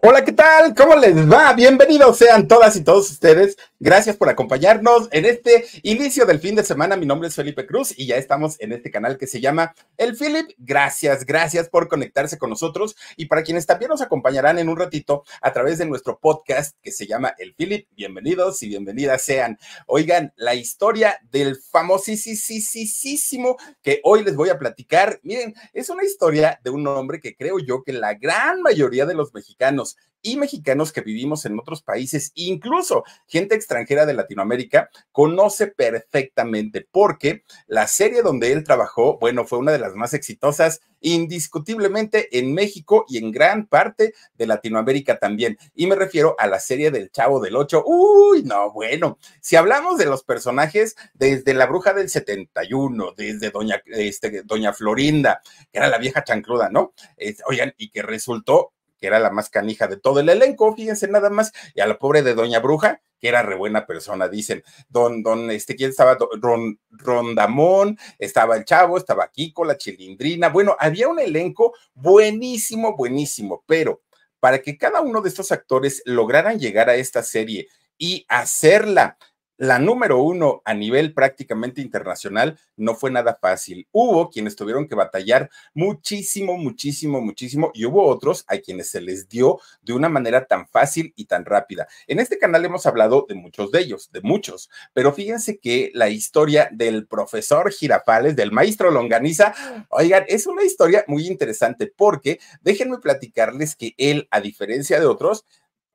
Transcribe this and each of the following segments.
Hola, ¿qué tal? ¿Cómo les va? Bienvenidos sean todas y todos ustedes Gracias por acompañarnos en este inicio del fin de semana. Mi nombre es Felipe Cruz y ya estamos en este canal que se llama El Philip. Gracias, gracias por conectarse con nosotros y para quienes también nos acompañarán en un ratito a través de nuestro podcast que se llama El Philip. Bienvenidos y bienvenidas sean. Oigan, la historia del famosísimo que hoy les voy a platicar. Miren, es una historia de un hombre que creo yo que la gran mayoría de los mexicanos y mexicanos que vivimos en otros países, incluso gente extranjera de Latinoamérica, conoce perfectamente porque la serie donde él trabajó, bueno, fue una de las más exitosas indiscutiblemente en México y en gran parte de Latinoamérica también. Y me refiero a la serie del Chavo del Ocho. Uy, no, bueno, si hablamos de los personajes desde La Bruja del 71, desde Doña, este, Doña Florinda, que era la vieja chancluda, ¿no? oigan, y que resultó que era la más canija de todo el elenco, fíjense nada más, y a la pobre de Doña Bruja, que era re buena persona, dicen. Don, don, este, ¿quién estaba? Rondamón, estaba el Chavo, estaba Kiko, la Chilindrina. Bueno, había un elenco buenísimo, buenísimo, pero para que cada uno de estos actores lograran llegar a esta serie y hacerla la número uno a nivel prácticamente internacional, no fue nada fácil. Hubo quienes tuvieron que batallar muchísimo, muchísimo, muchísimo y hubo otros a quienes se les dio de una manera tan fácil y tan rápida. En este canal hemos hablado de muchos de ellos, de muchos, pero fíjense que la historia del profesor Girafales, del maestro Longaniza, oigan, es una historia muy interesante porque déjenme platicarles que él, a diferencia de otros,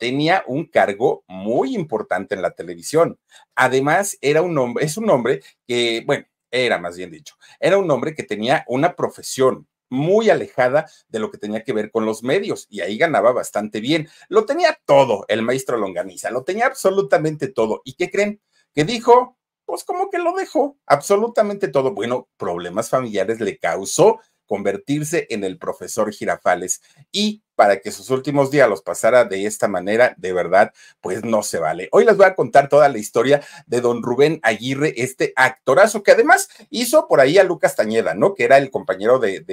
tenía un cargo muy importante en la televisión. Además, era un hombre, es un hombre que, bueno, era más bien dicho, era un hombre que tenía una profesión muy alejada de lo que tenía que ver con los medios y ahí ganaba bastante bien. Lo tenía todo el maestro Longaniza, lo tenía absolutamente todo. ¿Y qué creen? Que dijo, pues como que lo dejó, absolutamente todo. Bueno, problemas familiares le causó convertirse en el profesor Girafales y para que sus últimos días los pasara de esta manera, de verdad, pues no se vale. Hoy les voy a contar toda la historia de don Rubén Aguirre, este actorazo que además hizo por ahí a Lucas Tañeda, ¿no? Que era el compañero de,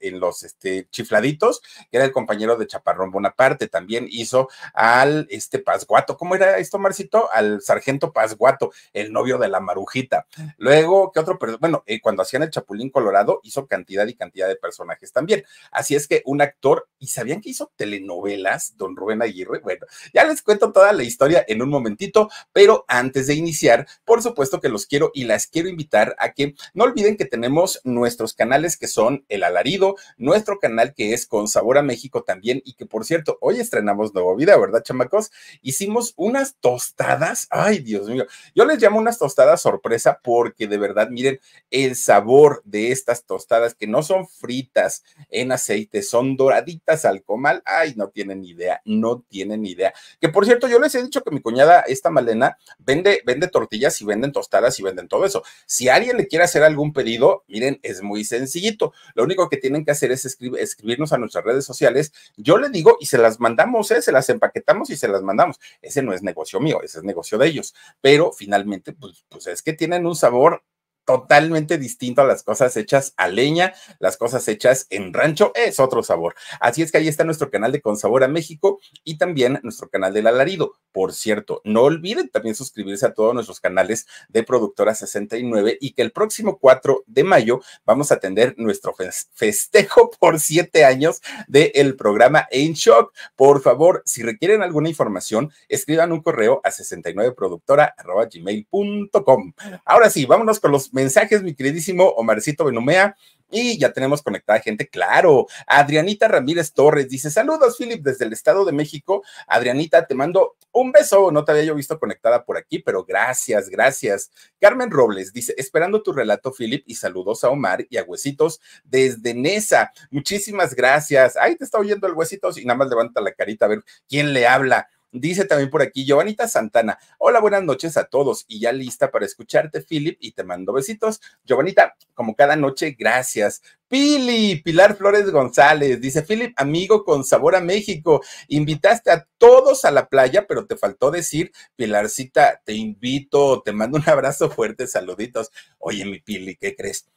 en los este, chifladitos, que era el compañero de Chaparrón Bonaparte, también hizo al este Pasguato, ¿cómo era esto, Marcito? Al sargento Pasguato, el novio de la marujita. Luego, ¿qué otro? Bueno, eh, cuando hacían el Chapulín Colorado, hizo cantidad y cantidad de personajes también. Así es que un actor, y sabía que hizo telenovelas, don Rubén Aguirre. Bueno, ya les cuento toda la historia en un momentito, pero antes de iniciar, por supuesto que los quiero y las quiero invitar a que no olviden que tenemos nuestros canales que son El Alarido, nuestro canal que es Con Sabor a México también, y que por cierto, hoy estrenamos nuevo Vida, ¿verdad, chamacos? Hicimos unas tostadas, ay Dios mío, yo les llamo unas tostadas sorpresa porque de verdad, miren, el sabor de estas tostadas que no son fritas en aceite, son doraditas al mal? ay, no tienen idea, no tienen idea. Que por cierto, yo les he dicho que mi cuñada, esta Malena, vende, vende tortillas y venden tostadas y venden todo eso. Si alguien le quiere hacer algún pedido, miren, es muy sencillito. Lo único que tienen que hacer es escribirnos a nuestras redes sociales. Yo le digo y se las mandamos, ¿eh? se las empaquetamos y se las mandamos. Ese no es negocio mío, ese es negocio de ellos. Pero finalmente, pues, pues es que tienen un sabor totalmente distinto a las cosas hechas a leña, las cosas hechas en rancho, es otro sabor. Así es que ahí está nuestro canal de Con Sabor a México y también nuestro canal del alarido. Por cierto, no olviden también suscribirse a todos nuestros canales de Productora 69 y que el próximo 4 de mayo vamos a atender nuestro festejo por siete años del programa En Shock. Por favor, si requieren alguna información, escriban un correo a 69productora.gmail.com. Ahora sí, vámonos con los mensajes, mi queridísimo Omarcito Benomea, Y ya tenemos conectada gente, claro. Adrianita Ramírez Torres dice: Saludos, Philip, desde el Estado de México. Adrianita, te mando un beso. No te había yo visto conectada por aquí, pero gracias, gracias. Carmen Robles dice: Esperando tu relato, Philip, y saludos a Omar y a Huesitos desde Nesa. Muchísimas gracias. Ahí te está oyendo el Huesitos y nada más levanta la carita a ver quién le habla. Dice también por aquí Giovanita Santana. Hola, buenas noches a todos y ya lista para escucharte, Philip, y te mando besitos. Giovanita, como cada noche, gracias. Pili, Pilar Flores González, dice Philip, amigo con sabor a México, invitaste a todos a la playa, pero te faltó decir, Pilarcita, te invito, te mando un abrazo fuerte, saluditos. Oye, mi Pili, ¿qué crees?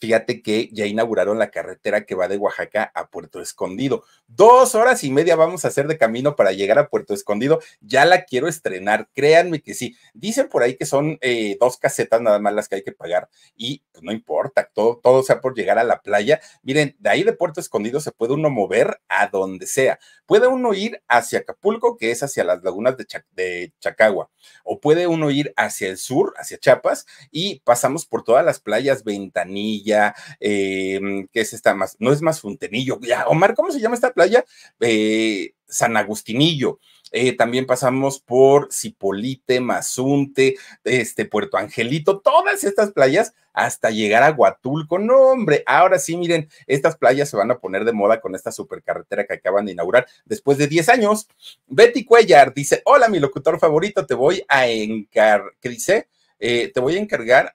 fíjate que ya inauguraron la carretera que va de Oaxaca a Puerto Escondido. Dos horas y media vamos a hacer de camino para llegar a Puerto Escondido. Ya la quiero estrenar, créanme que sí. Dicen por ahí que son eh, dos casetas nada más las que hay que pagar y pues, no importa, todo, todo sea por llegar a la playa. Miren, de ahí de Puerto Escondido se puede uno mover a donde sea. Puede uno ir hacia Acapulco, que es hacia las lagunas de, de Chacagua, o puede uno ir hacia el sur, hacia Chiapas, y pasamos por todas las playas Ventanilla, eh, ¿qué es esta más? No es más Funtenillo, ya, Omar, ¿cómo se llama esta playa? Eh, San Agustinillo. Eh, también pasamos por Cipolite, Mazunte, este, Puerto Angelito, todas estas playas hasta llegar a Guatulco. No, hombre, ahora sí, miren, estas playas se van a poner de moda con esta supercarretera que acaban de inaugurar después de 10 años. Betty Cuellar dice: Hola, mi locutor favorito, te voy a encargar. ¿Qué dice? te voy a encargar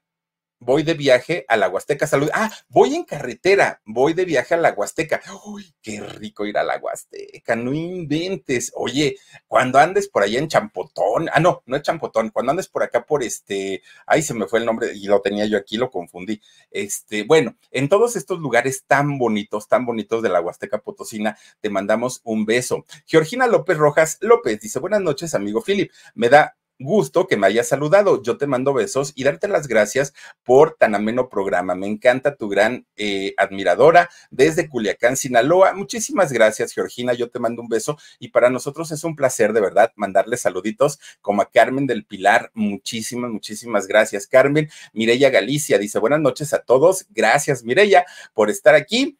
voy de viaje a la Huasteca Salud. Ah, voy en carretera, voy de viaje a la Huasteca. Uy, qué rico ir a la Huasteca, no inventes. Oye, cuando andes por allá en Champotón, ah, no, no es Champotón, cuando andes por acá por este, ay, se me fue el nombre y lo tenía yo aquí, lo confundí. Este, bueno, en todos estos lugares tan bonitos, tan bonitos de la Huasteca Potosina, te mandamos un beso. Georgina López Rojas López dice, buenas noches, amigo Philip, me da gusto que me hayas saludado. Yo te mando besos y darte las gracias por tan ameno programa. Me encanta tu gran eh, admiradora desde Culiacán, Sinaloa. Muchísimas gracias, Georgina. Yo te mando un beso y para nosotros es un placer de verdad mandarle saluditos como a Carmen del Pilar. Muchísimas, muchísimas gracias, Carmen. Mirella Galicia dice buenas noches a todos. Gracias, Mirella, por estar aquí.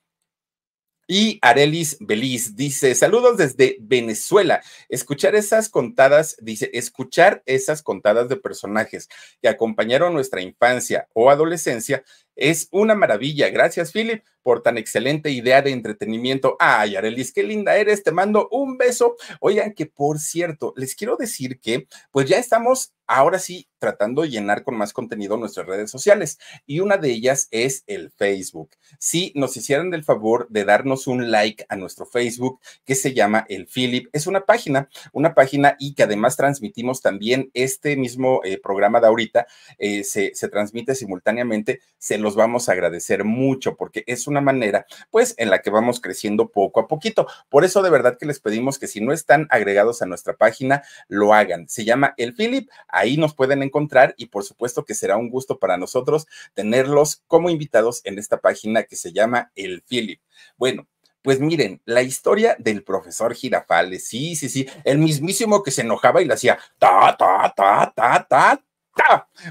Y Arelis Beliz dice, saludos desde Venezuela. Escuchar esas contadas, dice, escuchar esas contadas de personajes que acompañaron nuestra infancia o adolescencia es una maravilla. Gracias, Philip, por tan excelente idea de entretenimiento. Ay, Arelis, qué linda eres. Te mando un beso. Oigan, que por cierto, les quiero decir que, pues ya estamos ahora sí tratando de llenar con más contenido nuestras redes sociales y una de ellas es el Facebook. Si nos hicieran el favor de darnos un like a nuestro Facebook que se llama El Philip, es una página, una página y que además transmitimos también este mismo eh, programa de ahorita, eh, se, se transmite simultáneamente, se los vamos a agradecer mucho porque es una manera, pues, en la que vamos creciendo poco a poquito. Por eso de verdad que les pedimos que si no están agregados a nuestra página, lo hagan. Se llama El Philip, ahí nos pueden encontrar y por supuesto que será un gusto para nosotros tenerlos como invitados en esta página que se llama El Philip. Bueno, pues miren, la historia del profesor Girafales, sí, sí, sí, el mismísimo que se enojaba y le hacía ta, ta, ta, ta, ta,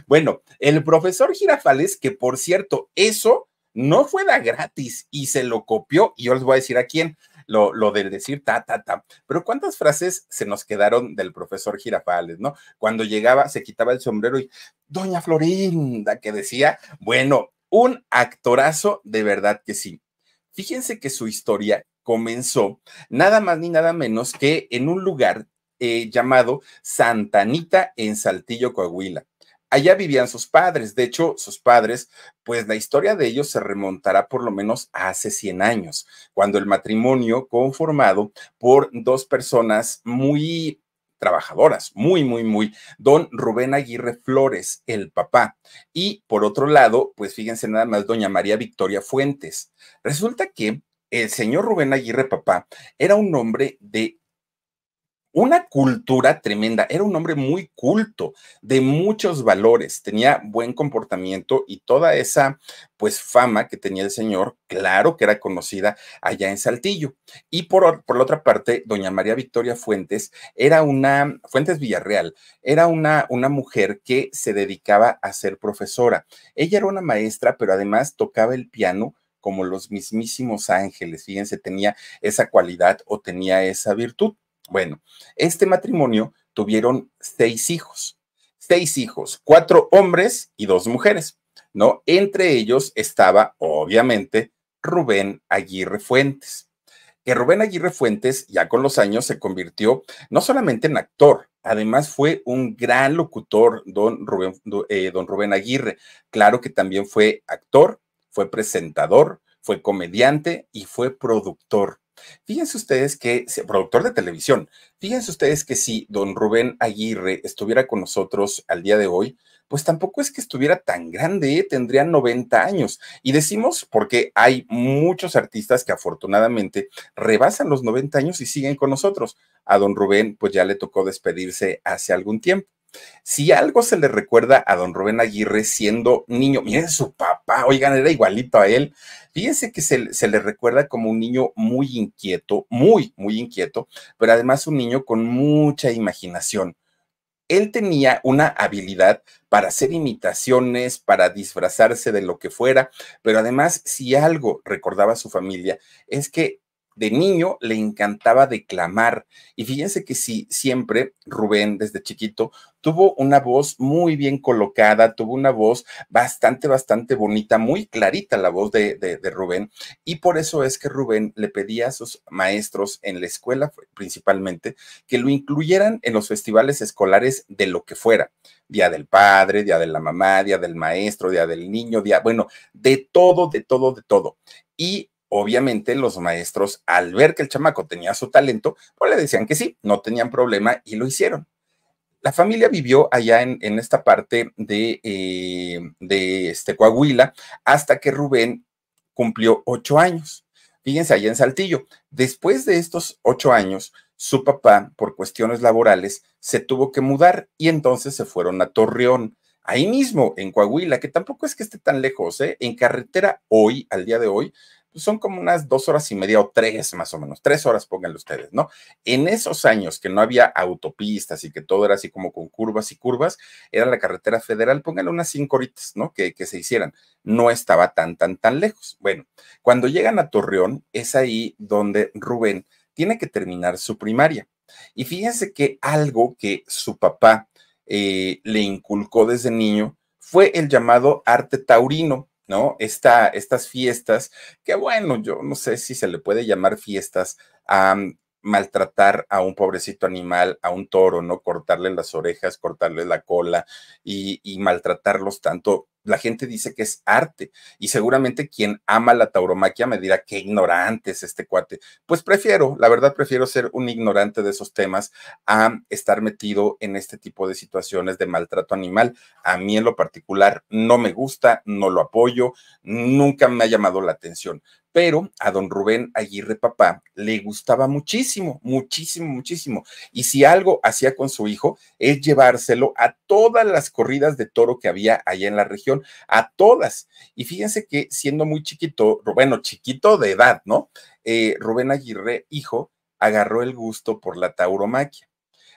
bueno, el profesor Girafales, que por cierto, eso no fue da gratis y se lo copió, y yo les voy a decir a quién, lo, lo, del decir ta, ta, ta. Pero cuántas frases se nos quedaron del profesor Girafales, ¿no? Cuando llegaba, se quitaba el sombrero y Doña Florinda, que decía, bueno, un actorazo de verdad que sí. Fíjense que su historia comenzó nada más ni nada menos que en un lugar eh, llamado Santanita en Saltillo, Coahuila allá vivían sus padres. De hecho, sus padres, pues la historia de ellos se remontará por lo menos a hace 100 años, cuando el matrimonio conformado por dos personas muy trabajadoras, muy, muy, muy, don Rubén Aguirre Flores, el papá. Y por otro lado, pues fíjense nada más, doña María Victoria Fuentes. Resulta que el señor Rubén Aguirre, papá, era un hombre de una cultura tremenda. Era un hombre muy culto, de muchos valores, tenía buen comportamiento y toda esa pues fama que tenía el señor, claro que era conocida allá en Saltillo. Y por, por la otra parte, doña María Victoria Fuentes era una, Fuentes Villarreal, era una, una mujer que se dedicaba a ser profesora. Ella era una maestra, pero además tocaba el piano como los mismísimos ángeles. Fíjense, tenía esa cualidad o tenía esa virtud. Bueno, este matrimonio tuvieron seis hijos, seis hijos, cuatro hombres y dos mujeres, ¿no? Entre ellos estaba, obviamente, Rubén Aguirre Fuentes, que Rubén Aguirre Fuentes ya con los años se convirtió no solamente en actor, además fue un gran locutor, don eh, don Rubén Aguirre. Claro que también fue actor, fue presentador, fue comediante y fue productor. Fíjense ustedes que, productor de televisión, fíjense ustedes que si don Rubén Aguirre estuviera con nosotros al día de hoy, pues tampoco es que estuviera tan grande, tendría 90 años. Y decimos porque hay muchos artistas que afortunadamente rebasan los 90 años y siguen con nosotros. A don Rubén, pues ya le tocó despedirse hace algún tiempo. Si algo se le recuerda a don Rubén Aguirre siendo niño, miren su papá, oigan, era igualito a él. Fíjense que se, se, le recuerda como un niño muy inquieto, muy, muy inquieto, pero además un niño con mucha imaginación. Él tenía una habilidad para hacer imitaciones, para disfrazarse de lo que fuera, pero además si algo recordaba a su familia es que de niño le encantaba declamar. Y fíjense que sí, siempre Rubén, desde chiquito, tuvo una voz muy bien colocada, tuvo una voz bastante, bastante bonita, muy clarita la voz de, de, Rubén. Y por eso es que Rubén le pedía a sus maestros en la escuela principalmente que lo incluyeran en los festivales escolares de lo que fuera. Día del padre, día de la mamá, día del maestro, día del niño, día, bueno, de todo, de todo, de todo. Y obviamente los maestros, al ver que el chamaco tenía su talento, pues le decían que sí, no tenían problema y lo hicieron. La familia vivió allá en, esta parte de, eh, de este Coahuila hasta que Rubén cumplió ocho años. Fíjense, allá en Saltillo. Después de estos ocho años, su papá, por cuestiones laborales, se tuvo que mudar y entonces se fueron a Torreón ahí mismo en Coahuila, que tampoco es que esté tan lejos, ¿eh? en carretera hoy, al día de hoy, pues, son como unas dos horas y media o tres más o menos, tres horas pónganlo ustedes, ¿no? En esos años que no había autopistas y que todo era así como con curvas y curvas, era la carretera federal, pónganle unas cinco horitas, ¿no? Que, que se hicieran. No estaba tan, tan, tan lejos. Bueno, cuando llegan a Torreón, es ahí donde Rubén tiene que terminar su primaria. Y fíjense que algo que su papá eh, le inculcó desde niño fue el llamado arte taurino. ¿no? Esta, estas fiestas, que bueno, yo no sé si se le puede llamar fiestas a maltratar a un pobrecito animal, a un toro, ¿no? Cortarle las orejas, cortarle la cola y maltratarlos tanto la gente dice que es arte y seguramente quien ama la tauromaquia me dirá qué ignorante es este cuate. Pues prefiero, la verdad prefiero ser un ignorante de esos temas a estar metido en este tipo de situaciones de maltrato animal. A mí en lo particular no me gusta, no lo apoyo, nunca me ha llamado la atención. Pero a don Rubén Aguirre Papá le gustaba muchísimo, muchísimo, muchísimo. Y si algo hacía con su hijo es llevárselo a todas las corridas de toro que había allá en la región a todas. Y fíjense que siendo muy chiquito, bueno, chiquito de edad, ¿no? Eh, Rubén Aguirre, hijo, agarró el gusto por la tauromaquia.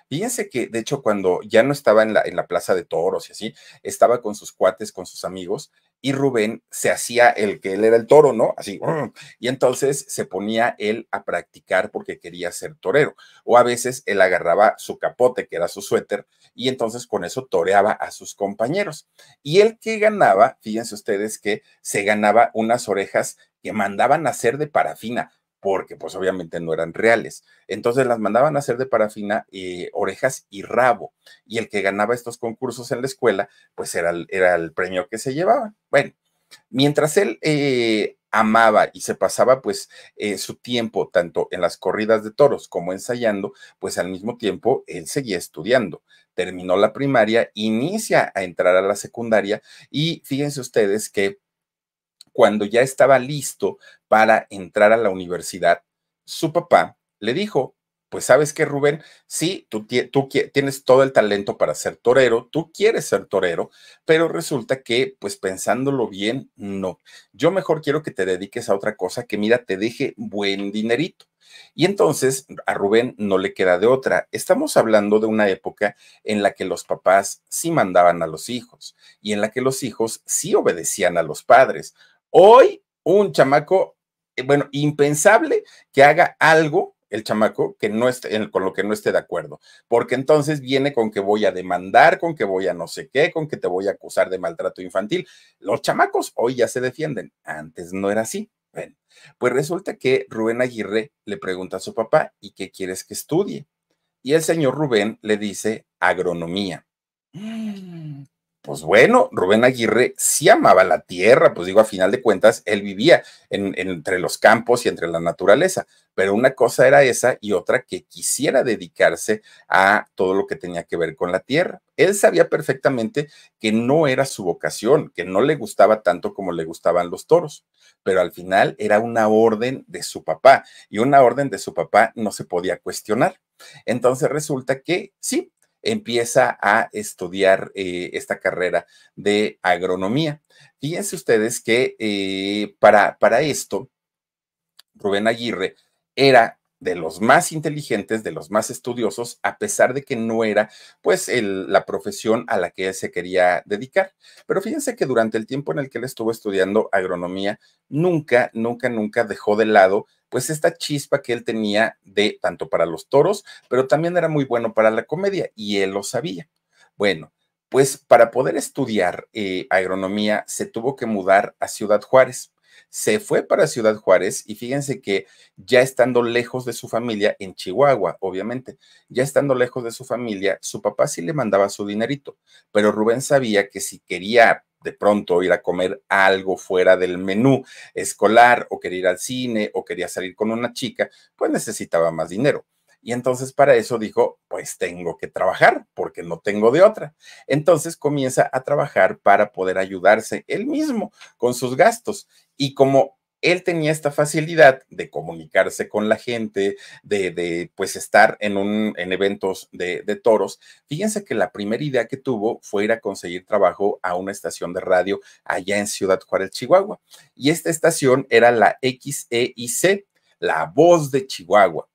Fíjense que, de hecho, cuando ya no estaba en la, en la plaza de toros y así, estaba con sus cuates, con sus amigos, y Rubén se hacía el que él era el toro, ¿no? Así, y entonces se ponía él a practicar porque quería ser torero. O a veces él agarraba su capote, que era su suéter, y entonces con eso toreaba a sus compañeros. Y el que ganaba, fíjense ustedes que se ganaba unas orejas que mandaban a ser de parafina porque pues obviamente no eran reales. Entonces las mandaban a hacer de parafina eh, orejas y rabo, y el que ganaba estos concursos en la escuela, pues era, era el premio que se llevaba. Bueno, mientras él eh, amaba y se pasaba pues eh, su tiempo tanto en las corridas de toros como ensayando, pues al mismo tiempo él seguía estudiando. Terminó la primaria, inicia a entrar a la secundaria y fíjense ustedes que cuando ya estaba listo para entrar a la universidad, su papá le dijo, pues sabes que Rubén, sí, tú, tú, tienes todo el talento para ser torero, tú quieres ser torero, pero resulta que, pues pensándolo bien, no. Yo mejor quiero que te dediques a otra cosa que, mira, te deje buen dinerito. Y entonces a Rubén no le queda de otra. Estamos hablando de una época en la que los papás sí mandaban a los hijos y en la que los hijos sí obedecían a los padres. Hoy, un chamaco, eh, bueno, impensable que haga algo el chamaco que no esté, con lo que no esté de acuerdo, porque entonces viene con que voy a demandar, con que voy a no sé qué, con que te voy a acusar de maltrato infantil. Los chamacos hoy ya se defienden, antes no era así. Bueno, pues resulta que Rubén Aguirre le pregunta a su papá, ¿y qué quieres que estudie? Y el señor Rubén le dice agronomía. Mm. Pues bueno, Rubén Aguirre sí amaba la tierra, pues digo, a final de cuentas, él vivía entre los campos y entre la naturaleza, pero una cosa era esa y otra que quisiera dedicarse a todo lo que tenía que ver con la tierra. Él sabía perfectamente que no era su vocación, que no le gustaba tanto como le gustaban los toros, pero al final era una orden de su papá y una orden de su papá no se podía cuestionar. Entonces resulta que sí, empieza a estudiar eh, esta carrera de agronomía. Fíjense ustedes que eh, para, para esto, Rubén Aguirre era de los más inteligentes, de los más estudiosos, a pesar de que no era pues la profesión a la que él se quería dedicar. Pero fíjense que durante el tiempo en el que él estuvo estudiando agronomía, nunca, nunca, nunca dejó de lado pues esta chispa que él tenía de tanto para los toros, pero también era muy bueno para la comedia y él lo sabía. Bueno, pues para poder estudiar eh, agronomía se tuvo que mudar a Ciudad Juárez se fue para Ciudad Juárez y fíjense que ya estando lejos de su familia en Chihuahua, obviamente, ya estando lejos de su familia, su papá sí le mandaba su dinerito, pero Rubén sabía que si quería de pronto ir a comer algo fuera del menú escolar o quería ir al cine o quería salir con una chica, pues necesitaba más dinero. Y entonces para eso dijo, pues tengo que trabajar porque no tengo de otra. Entonces comienza a trabajar para poder ayudarse él mismo con sus gastos. Y como él tenía esta facilidad de comunicarse con la gente, de, pues estar en, un, en eventos de, de, toros. Fíjense que la primera idea que tuvo fue ir a conseguir trabajo a una estación de radio allá en Ciudad Juárez, Chihuahua. Y esta estación era la XEIC, La Voz de Chihuahua.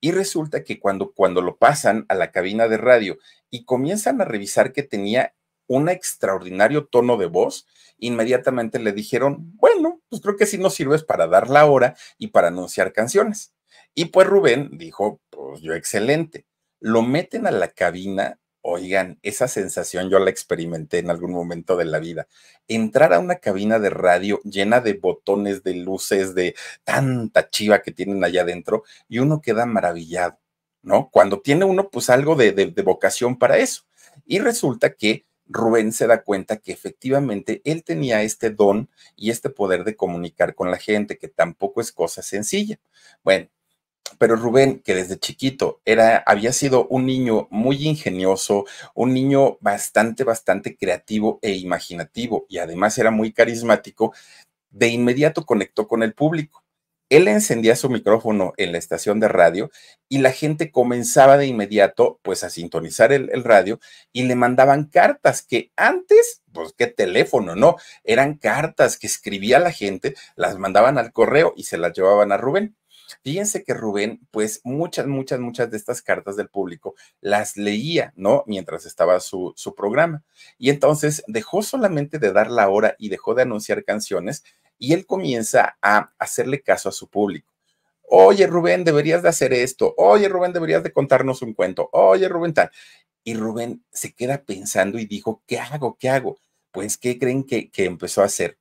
Y resulta que cuando, cuando lo pasan a la cabina de radio y comienzan a revisar que tenía un extraordinario tono de voz, inmediatamente le dijeron, bueno, pues creo que sí nos sirves para dar la hora y para anunciar canciones. Y pues Rubén dijo, pues yo excelente. Lo meten a la cabina Oigan, esa sensación yo la experimenté en algún momento de la vida. Entrar a una cabina de radio llena de botones, de luces, de tanta chiva que tienen allá adentro y uno queda maravillado, ¿no? Cuando tiene uno pues algo de, de vocación para eso. Y resulta que Rubén se da cuenta que efectivamente él tenía este don y este poder de comunicar con la gente, que tampoco es cosa sencilla. Bueno, pero Rubén, que desde chiquito era, había sido un niño muy ingenioso, un niño bastante, bastante creativo e imaginativo, y además era muy carismático, de inmediato conectó con el público. Él encendía su micrófono en la estación de radio y la gente comenzaba de inmediato pues a sintonizar el, el radio y le mandaban cartas que antes, pues qué teléfono, ¿no? Eran cartas que escribía la gente, las mandaban al correo y se las llevaban a Rubén. Fíjense que Rubén, pues muchas, muchas, muchas de estas cartas del público las leía, ¿no? Mientras estaba su, su programa. Y entonces dejó solamente de dar la hora y dejó de anunciar canciones y él comienza a hacerle caso a su público. Oye, Rubén, deberías de hacer esto. Oye, Rubén, deberías de contarnos un cuento. Oye, Rubén, tal. Y Rubén se queda pensando y dijo, ¿qué hago? ¿Qué hago? Pues, ¿qué creen que, que empezó a hacer?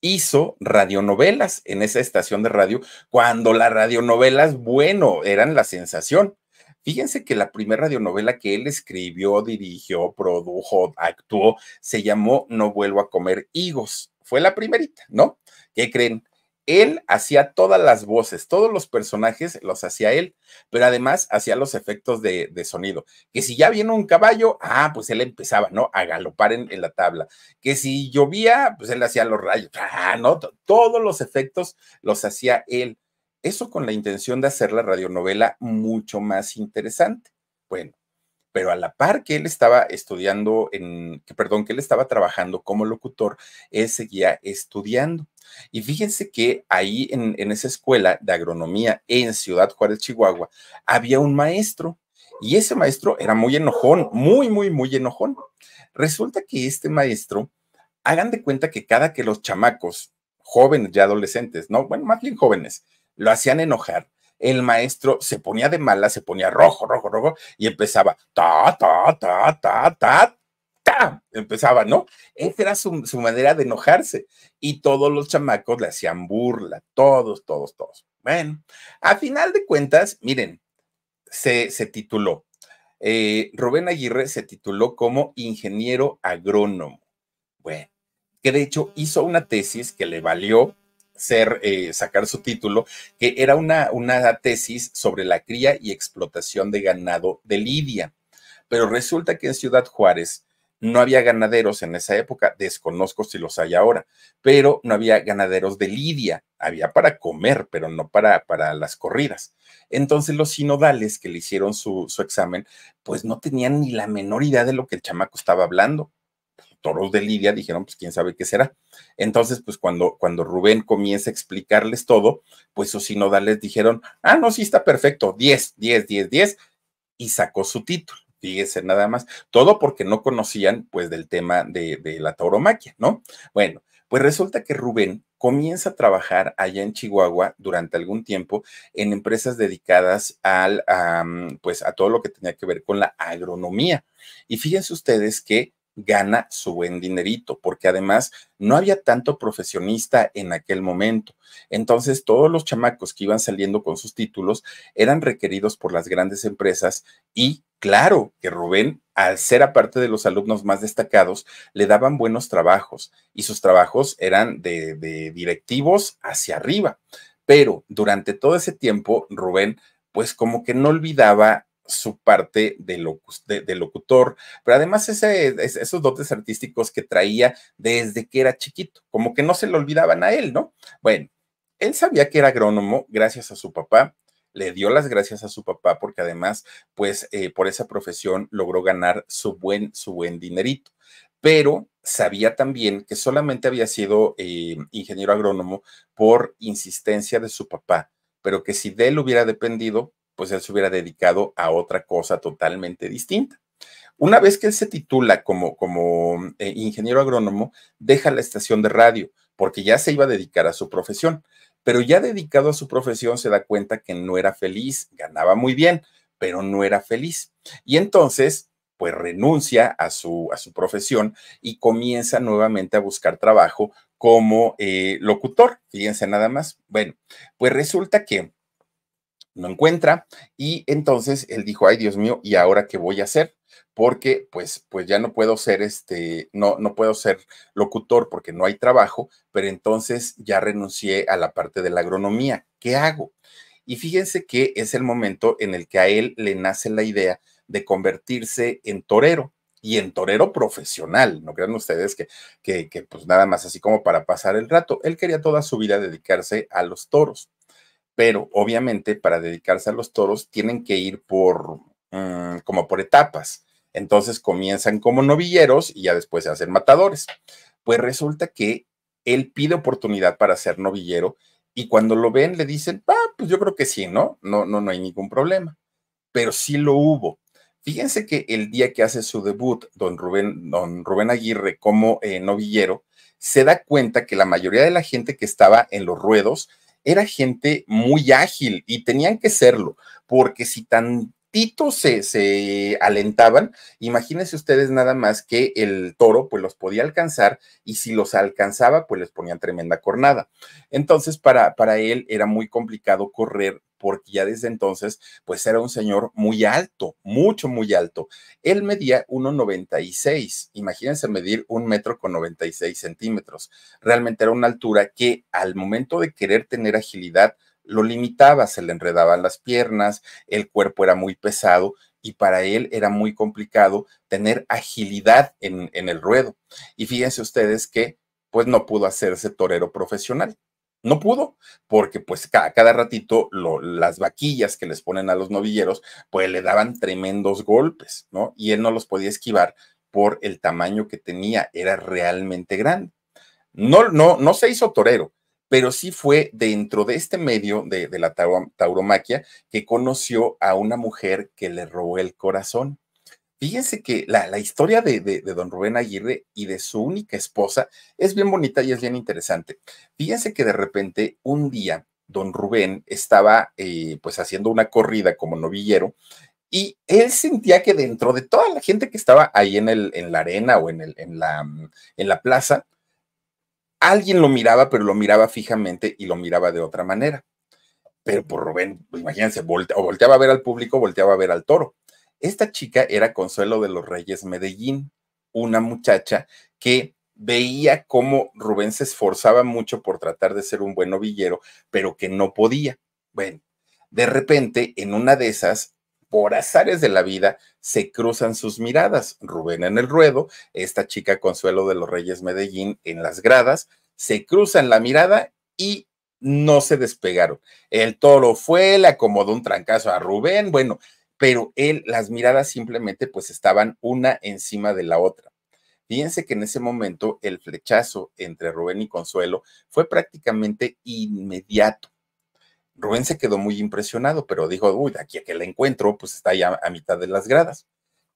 hizo radionovelas en esa estación de radio, cuando las radionovelas, bueno, eran la sensación. Fíjense que la primera radionovela que él escribió, dirigió, produjo, actuó, se llamó No vuelvo a comer higos. Fue la primerita, ¿no? ¿Qué creen? él hacía todas las voces, todos los personajes los hacía él, pero además hacía los efectos de, sonido. Que si ya viene un caballo, ah, pues él empezaba, ¿no? A galopar en, la tabla. Que si llovía, pues él hacía los rayos, ah, ¿no? Todos los efectos los hacía él. Eso con la intención de hacer la radionovela mucho más interesante. Bueno, pero a la par que él estaba estudiando en, que, perdón, que él estaba trabajando como locutor, él seguía estudiando. Y fíjense que ahí en, esa escuela de agronomía en Ciudad Juárez, Chihuahua, había un maestro y ese maestro era muy enojón, muy, muy, muy enojón. Resulta que este maestro, hagan de cuenta que cada que los chamacos, jóvenes ya adolescentes, no, bueno, más bien jóvenes, lo hacían enojar, el maestro se ponía de mala, se ponía rojo, rojo, rojo y empezaba ta, ta, ta, ta, ta, empezaba, ¿no? Esa era su, manera de enojarse y todos los chamacos le hacían burla, todos, todos, todos. Bueno, a final de cuentas, miren, se, se tituló, eh, Rubén Aguirre se tituló como ingeniero agrónomo. Bueno, que de hecho hizo una tesis que le valió ser, eh, sacar su título, que era una, una tesis sobre la cría y explotación de ganado de Lidia. Pero resulta que en Ciudad Juárez no había ganaderos en esa época, desconozco si los hay ahora, pero no había ganaderos de lidia, había para comer, pero no para, para las corridas. Entonces los sinodales que le hicieron su, examen, pues no tenían ni la menor idea de lo que el chamaco estaba hablando toros de Lidia, dijeron, pues quién sabe qué será. Entonces, pues cuando, cuando Rubén comienza a explicarles todo, pues sus sinodales dijeron, ah, no, sí está perfecto, 10, 10, 10, 10, y sacó su título. Fíjense nada más, todo porque no conocían pues del tema de, la tauromaquia, ¿no? Bueno, pues resulta que Rubén comienza a trabajar allá en Chihuahua durante algún tiempo en empresas dedicadas al, pues a todo lo que tenía que ver con la agronomía. Y fíjense ustedes que gana su buen dinerito, porque además no había tanto profesionista en aquel momento. Entonces, todos los chamacos que iban saliendo con sus títulos eran requeridos por las grandes empresas y Claro que Rubén, al ser aparte de los alumnos más destacados, le daban buenos trabajos y sus trabajos eran de, directivos hacia arriba. Pero durante todo ese tiempo, Rubén, pues como que no olvidaba su parte de, locutor, pero además esos dotes artísticos que traía desde que era chiquito, como que no se le olvidaban a él, ¿no? Bueno, él sabía que era agrónomo gracias a su papá le dio las gracias a su papá porque además, pues eh, por esa profesión logró ganar su buen, su buen dinerito. Pero sabía también que solamente había sido eh, ingeniero agrónomo por insistencia de su papá, pero que si de él hubiera dependido, pues él se hubiera dedicado a otra cosa totalmente distinta. Una vez que él se titula como, como eh, ingeniero agrónomo, deja la estación de radio porque ya se iba a dedicar a su profesión pero ya dedicado a su profesión se da cuenta que no era feliz, ganaba muy bien, pero no era feliz. Y entonces, pues renuncia a su, a su profesión y comienza nuevamente a buscar trabajo como eh, locutor. Fíjense nada más. Bueno, pues resulta que no encuentra y entonces él dijo, ay Dios mío, ¿y ahora qué voy a hacer? porque pues, pues ya no puedo ser este, no, no puedo ser locutor porque no hay trabajo, pero entonces ya renuncié a la parte de la agronomía. ¿Qué hago? Y fíjense que es el momento en el que a él le nace la idea de convertirse en torero y en torero profesional. No crean ustedes que, pues nada más así como para pasar el rato. Él quería toda su vida dedicarse a los toros, pero obviamente para dedicarse a los toros tienen que ir por, mm, como por etapas. Entonces comienzan como novilleros y ya después se hacen matadores. Pues resulta que él pide oportunidad para ser novillero y cuando lo ven le dicen, ah, pues yo creo que sí, ¿no? No, no, no hay ningún problema. Pero sí lo hubo. Fíjense que el día que hace su debut, don Rubén, don Aguirre como eh, novillero, se da cuenta que la mayoría de la gente que estaba en los ruedos era gente muy ágil y tenían que serlo, porque si tan Tito se, alentaban, imagínense ustedes nada más que el toro pues los podía alcanzar y si los alcanzaba pues les ponían tremenda cornada. Entonces para, para él era muy complicado correr porque ya desde entonces, pues era un señor muy alto, mucho, muy alto. Él medía 1,96. Imagínense medir un metro con 96 centímetros. Realmente era una altura que al momento de querer tener agilidad, lo limitaba, se le enredaban las piernas, el cuerpo era muy pesado y para él era muy complicado tener agilidad en, el ruedo. Y fíjense ustedes que pues no pudo hacerse torero profesional. No pudo, porque pues cada, cada ratito las vaquillas que les ponen a los novilleros, pues le daban tremendos golpes, ¿no? Y él no los podía esquivar por el tamaño que tenía, era realmente grande. No, no, no se hizo torero, pero sí fue dentro de este medio de, la tauromaquia que conoció a una mujer que le robó el corazón. Fíjense que la, historia de, don Rubén Aguirre y de su única esposa es bien bonita y es bien interesante. Fíjense que de repente un día don Rubén estaba eh, pues haciendo una corrida como novillero y él sentía que dentro de toda la gente que estaba ahí en, el, en la arena o en, el, en, la, en la plaza, alguien lo miraba, pero lo miraba fijamente y lo miraba de otra manera. Pero por Rubén, pues, imagínense, volteaba a ver al público, volteaba a ver al toro. Esta chica era Consuelo de los Reyes Medellín, una muchacha que veía cómo Rubén se esforzaba mucho por tratar de ser un buen novillero, pero que no podía. Bueno, de repente, en una de esas, por azares de la vida se cruzan sus miradas. Rubén en el ruedo, esta chica Consuelo de los Reyes Medellín en las gradas, se cruzan la mirada y no se despegaron. El toro fue, le acomodó un trancazo a Rubén, bueno, pero él, las miradas simplemente pues estaban una encima de la otra. Fíjense que en ese momento el flechazo entre Rubén y Consuelo fue prácticamente inmediato. Rubén se quedó muy impresionado, pero dijo, uy, de aquí a que la encuentro, pues está ya a mitad de las gradas.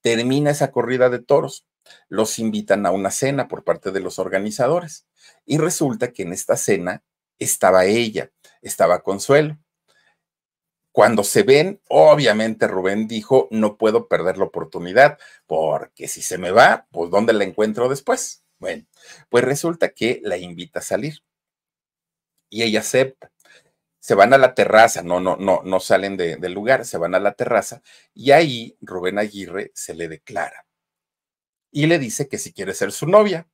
Termina esa corrida de toros, los invitan a una cena por parte de los organizadores y resulta que en esta cena estaba ella, estaba Consuelo. Cuando se ven, obviamente Rubén dijo, no puedo perder la oportunidad, porque si se me va, pues ¿dónde la encuentro después? Bueno, pues resulta que la invita a salir y ella acepta se van a la terraza, no, no, no, no salen del lugar, se van a la terraza y ahí Rubén Aguirre se le declara y le dice que si quiere ser su novia.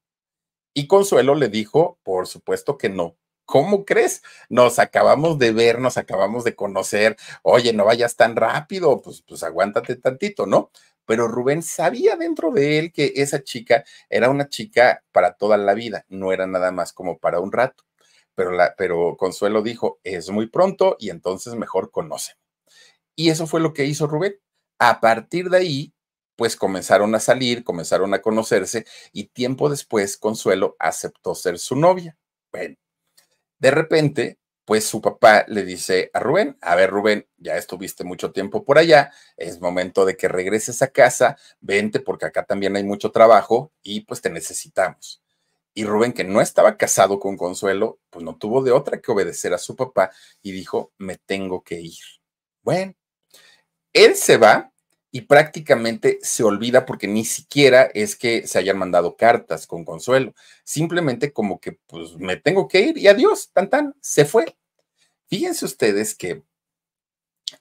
Y Consuelo le dijo, por supuesto que no. ¿Cómo crees? Nos acabamos de ver, nos acabamos de conocer. Oye, no vayas tan rápido, pues, pues aguántate tantito, ¿no? Pero Rubén sabía dentro de él que esa chica era una chica para toda la vida, no era nada más como para un rato pero, Consuelo dijo, es muy pronto y entonces mejor conocen. Y eso fue lo que hizo Rubén. A partir de ahí, pues comenzaron a salir, comenzaron a conocerse y tiempo después Consuelo aceptó ser su novia. Bueno, de repente, pues su papá le dice a Rubén, a ver Rubén, ya estuviste mucho tiempo por allá, es momento de que regreses a casa, vente porque acá también hay mucho trabajo y pues te necesitamos. Y Rubén, que no estaba casado con Consuelo, pues no tuvo de otra que obedecer a su papá y dijo, me tengo que ir. Bueno, él se va y prácticamente se olvida porque ni siquiera es que se hayan mandado cartas con Consuelo, simplemente como que pues me tengo que ir y adiós, tan tan, se fue. Fíjense ustedes que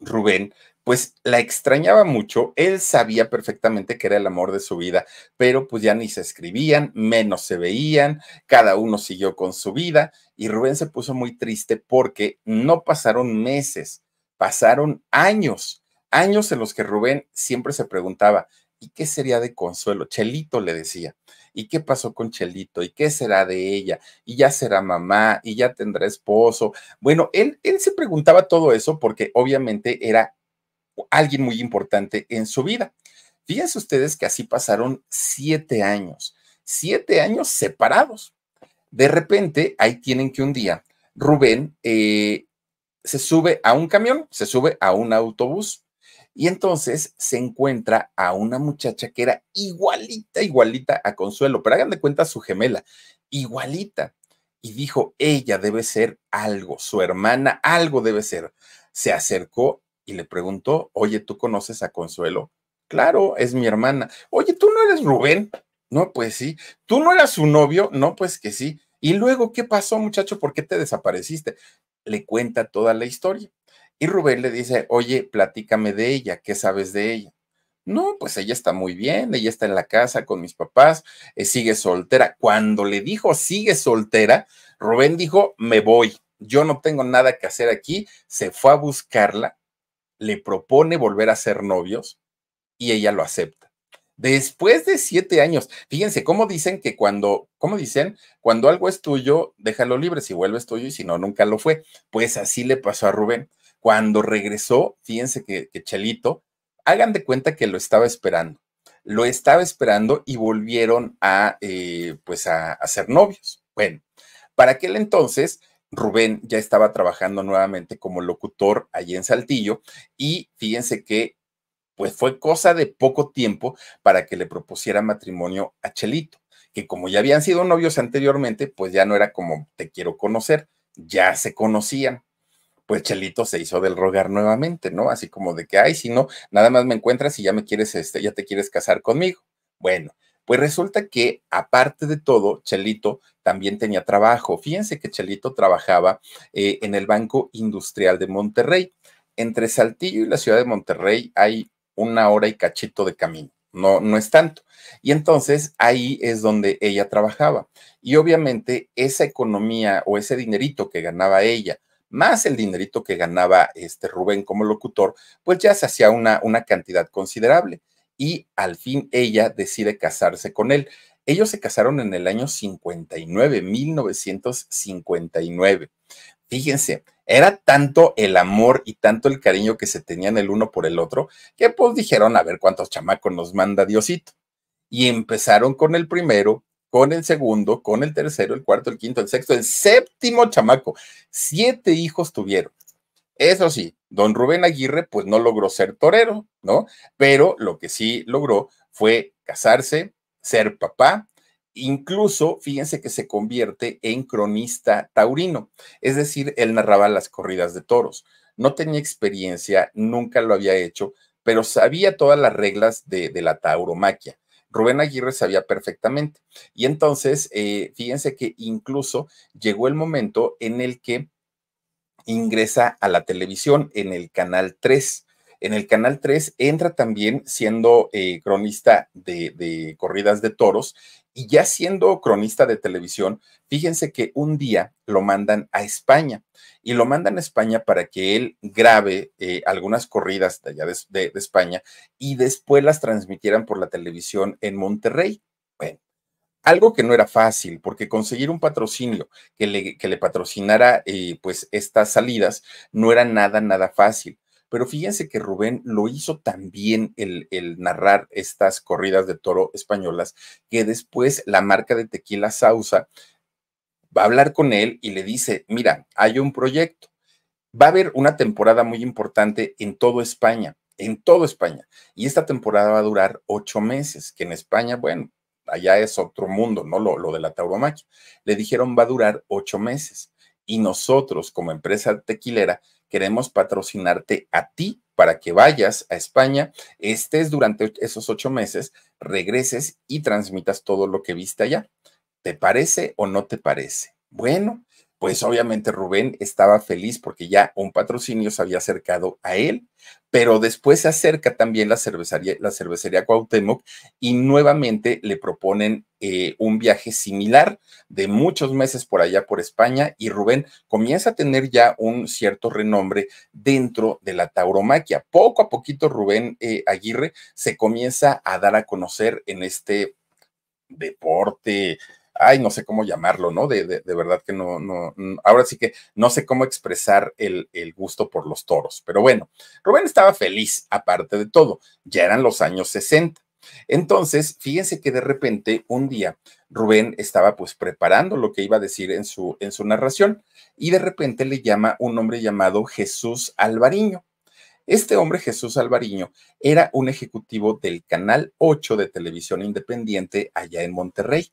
Rubén pues la extrañaba mucho, él sabía perfectamente que era el amor de su vida, pero pues ya ni se escribían, menos se veían, cada uno siguió con su vida y Rubén se puso muy triste porque no pasaron meses, pasaron años, años en los que Rubén siempre se preguntaba, ¿y qué sería de Consuelo? Chelito le decía, ¿y qué pasó con Chelito? ¿Y qué será de ella? ¿Y ya será mamá? ¿Y ya tendrá esposo? Bueno, él, él se preguntaba todo eso porque obviamente era alguien muy importante en su vida. Fíjense ustedes que así pasaron siete años, siete años separados. De repente, ahí tienen que un día Rubén eh, se sube a un camión, se sube a un autobús y entonces se encuentra a una muchacha que era igualita, igualita a Consuelo, pero hagan de cuenta su gemela, igualita. Y dijo, ella debe ser algo, su hermana algo debe ser. Se acercó y le preguntó, oye, ¿tú conoces a Consuelo? Claro, es mi hermana. Oye, ¿tú no eres Rubén? No, pues sí. ¿Tú no eras su novio? No, pues que sí. Y luego, ¿qué pasó, muchacho? ¿Por qué te desapareciste? Le cuenta toda la historia. Y Rubén le dice, oye, platícame de ella, ¿qué sabes de ella? No, pues ella está muy bien, ella está en la casa con mis papás, eh, sigue soltera. Cuando le dijo, sigue soltera, Rubén dijo, me voy, yo no tengo nada que hacer aquí, se fue a buscarla le propone volver a ser novios y ella lo acepta. Después de siete años, fíjense cómo dicen que cuando, cómo dicen, cuando algo es tuyo, déjalo libre, si es tuyo y si no, nunca lo fue. Pues así le pasó a Rubén. Cuando regresó, fíjense que, Chelito, hagan de cuenta que lo estaba esperando, lo estaba esperando y volvieron a, eh, pues a ser novios. Bueno, para aquel entonces, Rubén ya estaba trabajando nuevamente como locutor allí en Saltillo y fíjense que pues fue cosa de poco tiempo para que le propusiera matrimonio a Chelito, que como ya habían sido novios anteriormente, pues ya no era como te quiero conocer, ya se conocían. Pues Chelito se hizo del rogar nuevamente, ¿no? Así como de que, ay, si no, nada más me encuentras y ya me quieres, este, ya te quieres casar conmigo. Bueno, pues resulta que, aparte de todo, Chelito también tenía trabajo. Fíjense que Chelito trabajaba eh, en el Banco Industrial de Monterrey. Entre Saltillo y la ciudad de Monterrey hay una hora y cachito de camino. No, no es tanto. Y entonces ahí es donde ella trabajaba. Y obviamente esa economía o ese dinerito que ganaba ella, más el dinerito que ganaba este Rubén como locutor, pues ya se hacía una, una cantidad considerable y al fin ella decide casarse con él. Ellos se casaron en el año 59, 1959. Fíjense, era tanto el amor y tanto el cariño que se tenían el uno por el otro, que pues dijeron a ver cuántos chamacos nos manda Diosito. Y empezaron con el primero, con el segundo, con el tercero, el cuarto, el quinto, el sexto, el séptimo chamaco. Siete hijos tuvieron. Eso sí, don Rubén Aguirre pues no logró ser torero, ¿no? Pero lo que sí logró fue casarse, ser papá, incluso fíjense que se convierte en cronista taurino, es decir, él narraba las corridas de toros. No tenía experiencia, nunca lo había hecho, pero sabía todas las reglas de, la tauromaquia. Rubén Aguirre sabía perfectamente. Y entonces, eh, fíjense que incluso llegó el momento en el que ingresa a la televisión en el Canal 3. En el Canal 3 entra también siendo eh, cronista de, corridas de toros y ya siendo cronista de televisión, fíjense que un día lo mandan a España y lo mandan a España para que él grabe eh, algunas corridas de, España y después las transmitieran por la televisión en Monterrey algo que no era fácil, porque conseguir un patrocinio que le, patrocinara eh, pues estas salidas no era nada, nada fácil. Pero fíjense que Rubén lo hizo tan el, el narrar estas corridas de toro españolas, que después la marca de tequila Sauza va a hablar con él y le dice, mira, hay un proyecto, va a haber una temporada muy importante en toda España, en toda España. Y esta temporada va a durar ocho meses, que en España, bueno, allá es otro mundo, ¿no? Lo, lo de la tauromaquia. Le dijeron va a durar ocho meses y nosotros como empresa tequilera queremos patrocinarte a ti para que vayas a España, estés durante esos ocho meses, regreses y transmitas todo lo que viste allá. ¿Te parece o no te parece? Bueno, pues obviamente Rubén estaba feliz porque ya un patrocinio se había acercado a él, pero después se acerca también la cervecería, la cervecería Cuauhtémoc y nuevamente le proponen eh, un viaje similar de muchos meses por allá por España y Rubén comienza a tener ya un cierto renombre dentro de la tauromaquia. Poco a poquito Rubén eh, Aguirre se comienza a dar a conocer en este deporte ay, no sé cómo llamarlo, ¿no? De, de, verdad que no, no, ahora sí que no sé cómo expresar el, el, gusto por los toros. Pero bueno, Rubén estaba feliz, aparte de todo, ya eran los años 60. Entonces, fíjense que de repente un día Rubén estaba pues preparando lo que iba a decir en su, en su narración y de repente le llama un hombre llamado Jesús Alvariño. Este hombre, Jesús Alvariño, era un ejecutivo del Canal 8 de Televisión Independiente allá en Monterrey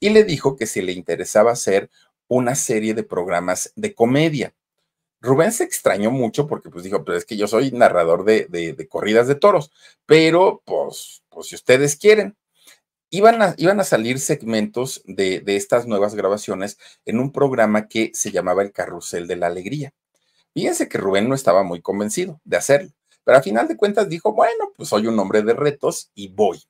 y le dijo que si le interesaba hacer una serie de programas de comedia. Rubén se extrañó mucho porque pues dijo, pero pues, es que yo soy narrador de, de, corridas de toros, pero pues, pues si ustedes quieren. Iban a, iban a salir segmentos de, de estas nuevas grabaciones en un programa que se llamaba El Carrusel de la Alegría. Fíjense que Rubén no estaba muy convencido de hacerlo, pero a final de cuentas dijo, bueno, pues soy un hombre de retos y voy.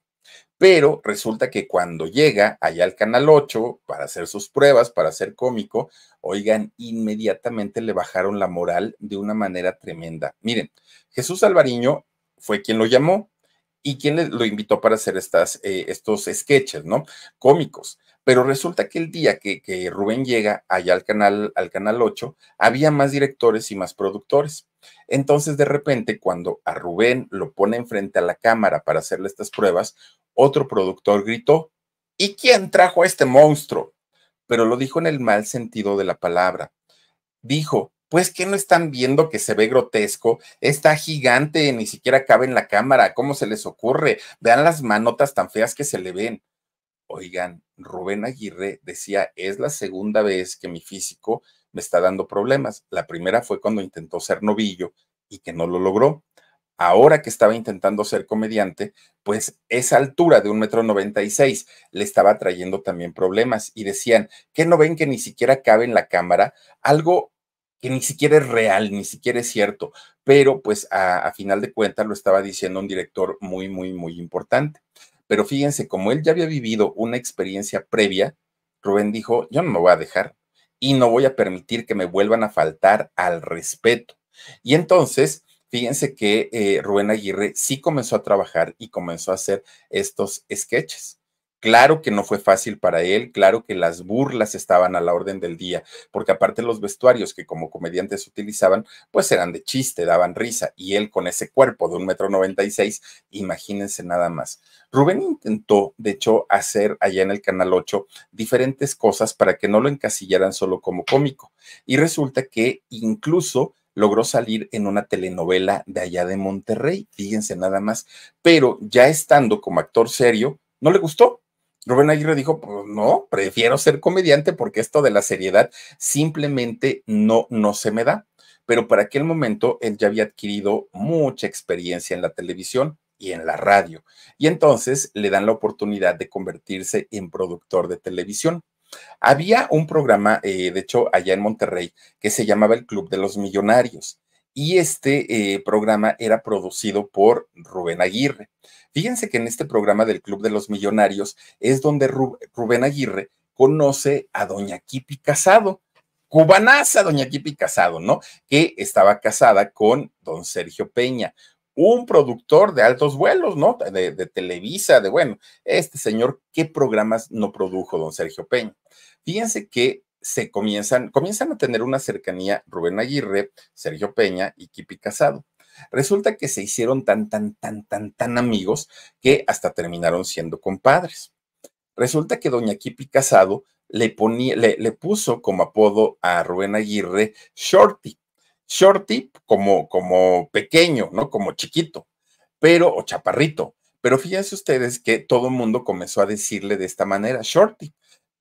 Pero resulta que cuando llega allá al Canal 8 para hacer sus pruebas, para ser cómico, oigan, inmediatamente le bajaron la moral de una manera tremenda. Miren, Jesús Alvariño fue quien lo llamó y quien lo invitó para hacer estas, eh, estos sketches, ¿no? Cómicos. Pero resulta que el día que, Rubén llega allá al canal, al canal 8, había más directores y más productores. Entonces, de repente, cuando a Rubén lo pone enfrente a la cámara para hacerle estas pruebas, otro productor gritó, ¿y quién trajo a este monstruo? Pero lo dijo en el mal sentido de la palabra. Dijo, pues que no están viendo que se ve grotesco, está gigante, ni siquiera cabe en la cámara, ¿cómo se les ocurre? Vean las manotas tan feas que se le ven oigan, Rubén Aguirre decía, es la segunda vez que mi físico me está dando problemas. La primera fue cuando intentó ser novillo y que no lo logró. Ahora que estaba intentando ser comediante, pues esa altura de un metro noventa y seis le estaba trayendo también problemas y decían que no ven que ni siquiera cabe en la cámara algo que ni siquiera es real, ni siquiera es cierto, pero pues a, a final de cuentas lo estaba diciendo un director muy, muy, muy importante. Pero fíjense, como él ya había vivido una experiencia previa, Rubén dijo, yo no me voy a dejar y no voy a permitir que me vuelvan a faltar al respeto. Y entonces, fíjense que eh, Rubén Aguirre sí comenzó a trabajar y comenzó a hacer estos sketches. Claro que no fue fácil para él, claro que las burlas estaban a la orden del día, porque aparte los vestuarios que como comediantes utilizaban, pues eran de chiste, daban risa, y él con ese cuerpo de un metro noventa y seis, imagínense nada más. Rubén intentó, de hecho, hacer allá en el Canal 8 diferentes cosas para que no lo encasillaran solo como cómico, y resulta que incluso logró salir en una telenovela de allá de Monterrey, fíjense nada más, pero ya estando como actor serio, no le gustó Rubén Aguirre dijo, pues no, prefiero ser comediante porque esto de la seriedad simplemente no, no se me da. Pero para aquel momento él ya había adquirido mucha experiencia en la televisión y en la radio. Y entonces le dan la oportunidad de convertirse en productor de televisión. Había un programa, eh, de hecho, allá en Monterrey, que se llamaba El Club de los Millonarios y este eh, programa era producido por Rubén Aguirre. Fíjense que en este programa del Club de los Millonarios es donde Rubén Aguirre conoce a doña Kipi Casado, cubanaza doña Kipi Casado, ¿no? Que estaba casada con don Sergio Peña, un productor de altos vuelos, ¿no? De, de, Televisa, de bueno, este señor, ¿qué programas no produjo don Sergio Peña? Fíjense que se comienzan, comienzan a tener una cercanía Rubén Aguirre, Sergio Peña y Kipi Casado. Resulta que se hicieron tan, tan, tan, tan, tan amigos que hasta terminaron siendo compadres. Resulta que doña Kipi Casado le, le, puso como apodo a Rubén Aguirre Shorty. Shorty como, como pequeño, ¿no? Como chiquito, pero, o chaparrito. Pero fíjense ustedes que todo el mundo comenzó a decirle de esta manera, Shorty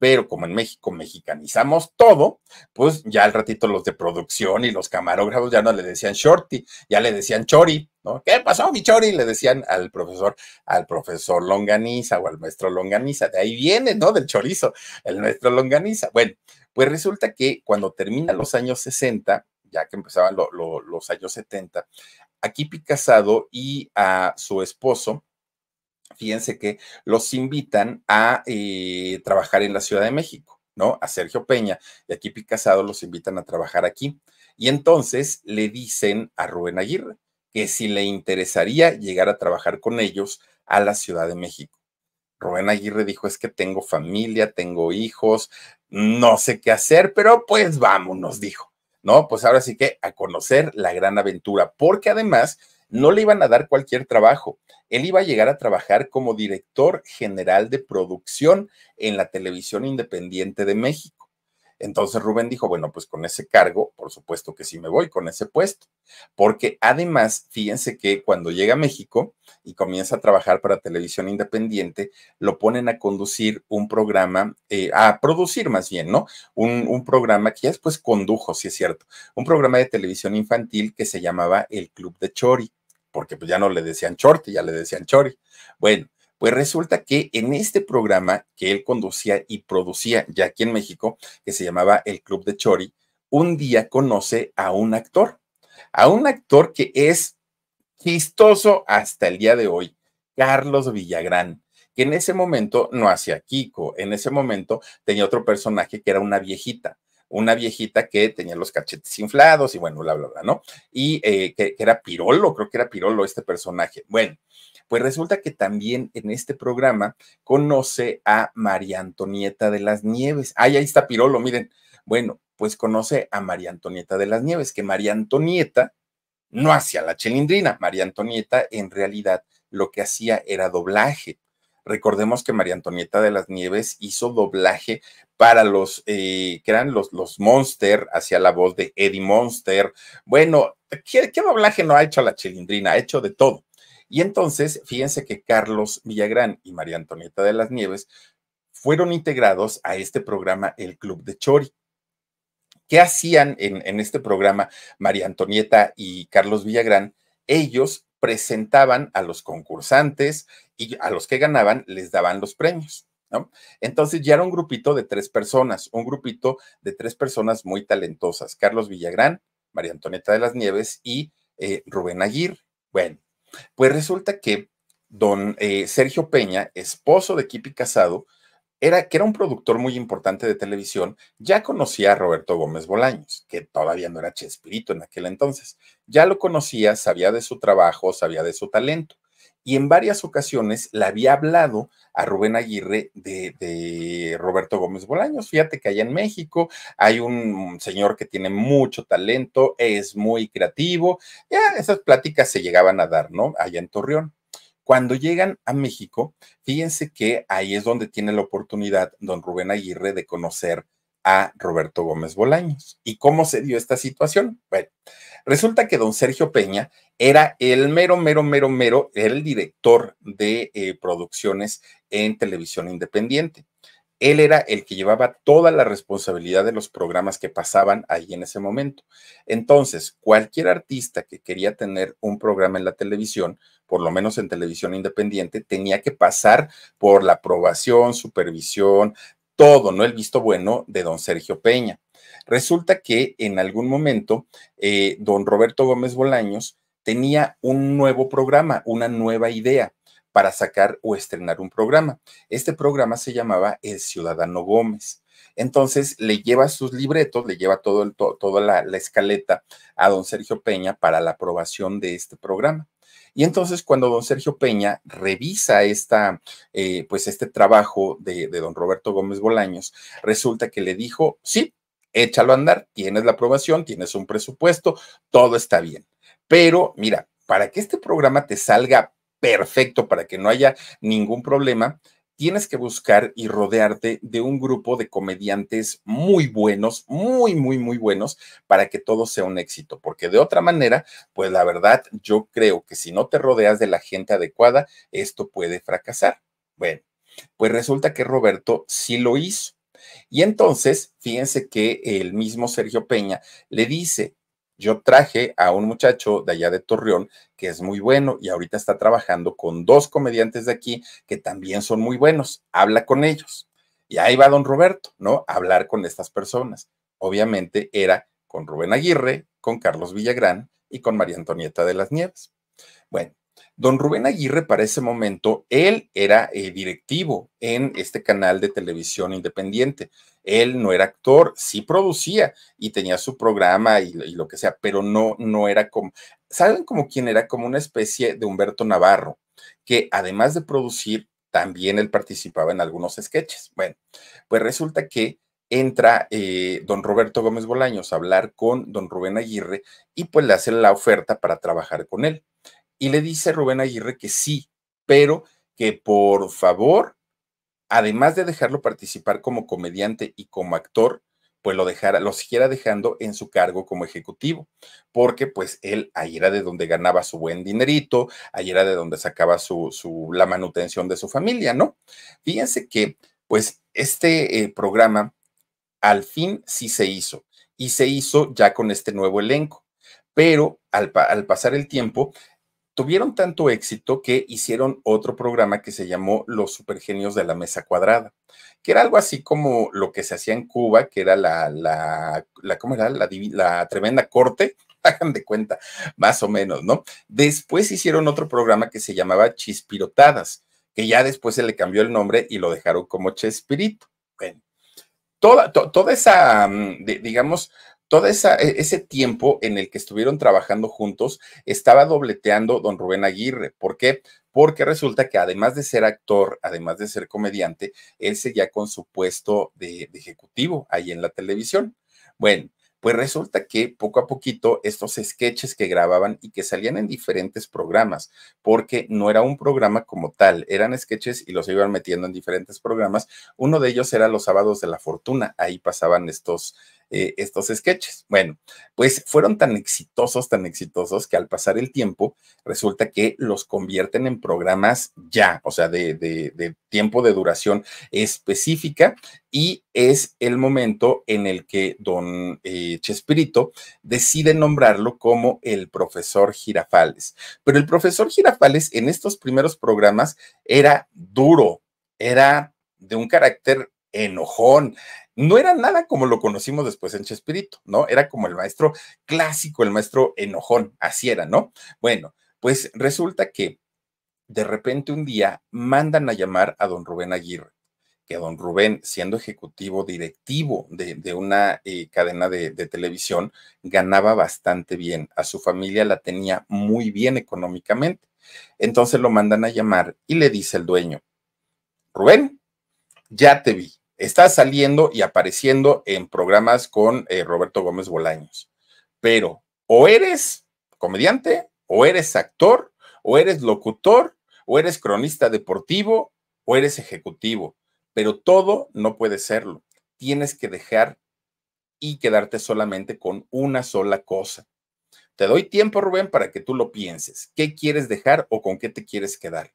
pero como en México mexicanizamos todo, pues ya al ratito los de producción y los camarógrafos ya no le decían shorty, ya le decían chori, ¿no? ¿Qué pasó, mi chori? Le decían al profesor, al profesor Longaniza o al maestro Longaniza, de ahí viene, ¿no? Del chorizo, el maestro Longaniza. Bueno, pues resulta que cuando terminan los años 60, ya que empezaban los años 70, aquí Picasso y a su esposo, fíjense que los invitan a eh, trabajar en la Ciudad de México, ¿no? A Sergio Peña y aquí Picasado los invitan a trabajar aquí. Y entonces le dicen a Rubén Aguirre que si le interesaría llegar a trabajar con ellos a la Ciudad de México. Rubén Aguirre dijo, es que tengo familia, tengo hijos, no sé qué hacer, pero pues vámonos, dijo. No, pues ahora sí que a conocer la gran aventura, porque además no le iban a dar cualquier trabajo. Él iba a llegar a trabajar como director general de producción en la televisión independiente de México. Entonces Rubén dijo, bueno, pues con ese cargo, por supuesto que sí me voy con ese puesto, porque además, fíjense que cuando llega a México y comienza a trabajar para televisión independiente, lo ponen a conducir un programa, eh, a producir más bien, ¿no? Un, programa que ya después condujo, si es cierto, un programa de televisión infantil que se llamaba El Club de Chori porque pues ya no le decían Shorty, ya le decían Chori. Bueno, pues resulta que en este programa que él conducía y producía ya aquí en México, que se llamaba El Club de Chori, un día conoce a un actor, a un actor que es chistoso hasta el día de hoy, Carlos Villagrán, que en ese momento no hacía Kiko, en ese momento tenía otro personaje que era una viejita, una viejita que tenía los cachetes inflados y bueno, bla, bla, bla, ¿no? Y eh, que, era Pirolo, creo que era Pirolo este personaje. Bueno, pues resulta que también en este programa conoce a María Antonieta de las Nieves. Ay, ahí está Pirolo, miren. Bueno, pues conoce a María Antonieta de las Nieves, que María Antonieta no hacía la chelindrina, María Antonieta en realidad lo que hacía era doblaje. Recordemos que María Antonieta de las Nieves hizo doblaje para los eh, que eran los, los Monster, hacia la voz de Eddie Monster. Bueno, ¿qué, doblaje no ha hecho la chilindrina? Ha hecho de todo. Y entonces, fíjense que Carlos Villagrán y María Antonieta de las Nieves fueron integrados a este programa El Club de Chori. ¿Qué hacían en, en, este programa María Antonieta y Carlos Villagrán? Ellos presentaban a los concursantes y a los que ganaban les daban los premios. ¿No? Entonces ya era un grupito de tres personas, un grupito de tres personas muy talentosas, Carlos Villagrán, María Antonieta de las Nieves y eh, Rubén Aguirre. Bueno, pues resulta que don eh, Sergio Peña, esposo de Kipi Casado, era, que era un productor muy importante de televisión, ya conocía a Roberto Gómez Bolaños, que todavía no era Chespirito en aquel entonces. Ya lo conocía, sabía de su trabajo, sabía de su talento y en varias ocasiones le había hablado a Rubén Aguirre de, Roberto Gómez Bolaños. Fíjate que allá en México hay un señor que tiene mucho talento, es muy creativo. Ya esas pláticas se llegaban a dar, ¿no? Allá en Torreón. Cuando llegan a México, fíjense que ahí es donde tiene la oportunidad don Rubén Aguirre de conocer a Roberto Gómez Bolaños. ¿Y cómo se dio esta situación? Bueno, resulta que don Sergio Peña era el mero, mero, mero, mero, el director de eh, producciones en televisión independiente. Él era el que llevaba toda la responsabilidad de los programas que pasaban ahí en ese momento. Entonces, cualquier artista que quería tener un programa en la televisión, por lo menos en televisión independiente, tenía que pasar por la aprobación, supervisión, todo, ¿no? El visto bueno de don Sergio Peña. Resulta que en algún momento eh, don Roberto Gómez Bolaños tenía un nuevo programa, una nueva idea para sacar o estrenar un programa. Este programa se llamaba El Ciudadano Gómez. Entonces le lleva sus libretos, le lleva todo toda la, escaleta a don Sergio Peña para la aprobación de este programa. Y entonces cuando don Sergio Peña revisa esta, eh, pues este trabajo de, de don Roberto Gómez Bolaños, resulta que le dijo, sí, échalo a andar, tienes la aprobación, tienes un presupuesto, todo está bien. Pero mira, para que este programa te salga perfecto, para que no haya ningún problema, tienes que buscar y rodearte de un grupo de comediantes muy buenos, muy, muy, muy buenos, para que todo sea un éxito, porque de otra manera, pues la verdad, yo creo que si no te rodeas de la gente adecuada, esto puede fracasar. Bueno, pues resulta que Roberto sí lo hizo. Y entonces, fíjense que el mismo Sergio Peña le dice, yo traje a un muchacho de allá de Torreón que es muy bueno y ahorita está trabajando con dos comediantes de aquí que también son muy buenos. Habla con ellos. Y ahí va don Roberto, ¿no? hablar con estas personas. Obviamente era con Rubén Aguirre, con Carlos Villagrán y con María Antonieta de las Nieves. Bueno, Don Rubén Aguirre para ese momento, él era eh, directivo en este canal de televisión independiente. Él no era actor, sí producía y tenía su programa y, lo que sea, pero no, no era como, ¿saben como quién era? Como una especie de Humberto Navarro, que además de producir, también él participaba en algunos sketches. Bueno, pues resulta que entra eh, don Roberto Gómez Bolaños a hablar con don Rubén Aguirre y pues le hace la oferta para trabajar con él. Y le dice Rubén Aguirre que sí, pero que por favor además de dejarlo participar como comediante y como actor, pues lo dejara, lo siguiera dejando en su cargo como ejecutivo, porque pues él ahí era de donde ganaba su buen dinerito, ahí era de donde sacaba su, su la manutención de su familia, ¿no? Fíjense que pues este eh, programa al fin sí se hizo y se hizo ya con este nuevo elenco, pero al, al pasar el tiempo Tuvieron tanto éxito que hicieron otro programa que se llamó Los Supergenios de la Mesa Cuadrada, que era algo así como lo que se hacía en Cuba, que era la, ¿cómo era? La, tremenda corte, hagan de cuenta, más o menos, ¿no? Después hicieron otro programa que se llamaba Chispirotadas, que ya después se le cambió el nombre y lo dejaron como Chespirito. Bueno, toda, toda esa, mm, digamos, todo e, ese tiempo en el que estuvieron trabajando juntos, estaba dobleteando don Rubén Aguirre. ¿Por qué? Porque resulta que además de ser actor, además de ser comediante, él seguía con su puesto de, de ejecutivo ahí en la televisión. Bueno, pues resulta que poco a poquito estos sketches que grababan y que salían en diferentes programas, porque no era un programa como tal, eran sketches y los iban metiendo en diferentes programas. Uno de ellos era los sábados de la fortuna, ahí pasaban estos eh, estos sketches. Bueno, pues fueron tan exitosos, tan exitosos, que al pasar el tiempo resulta que los convierten en programas ya, o sea, de, tiempo de duración específica y es el momento en el que don eh, Chespirito decide nombrarlo como el profesor Girafales. Pero el profesor Girafales en estos primeros programas era duro, era de un carácter enojón, no era nada como lo conocimos después en Chespirito, ¿no? Era como el maestro clásico, el maestro enojón, así era, ¿no? Bueno, pues resulta que de repente un día mandan a llamar a don Rubén Aguirre, que don Rubén, siendo ejecutivo directivo de, una eh, cadena de, de televisión, ganaba bastante bien, a su familia la tenía muy bien económicamente. Entonces lo mandan a llamar y le dice el dueño, Rubén, ya te vi, está saliendo y apareciendo en programas con eh, Roberto Gómez Bolaños. Pero o eres comediante, o eres actor, o eres locutor, o eres cronista deportivo, o eres ejecutivo. Pero todo no puede serlo. Tienes que dejar y quedarte solamente con una sola cosa. Te doy tiempo, Rubén, para que tú lo pienses. ¿Qué quieres dejar o con qué te quieres quedar?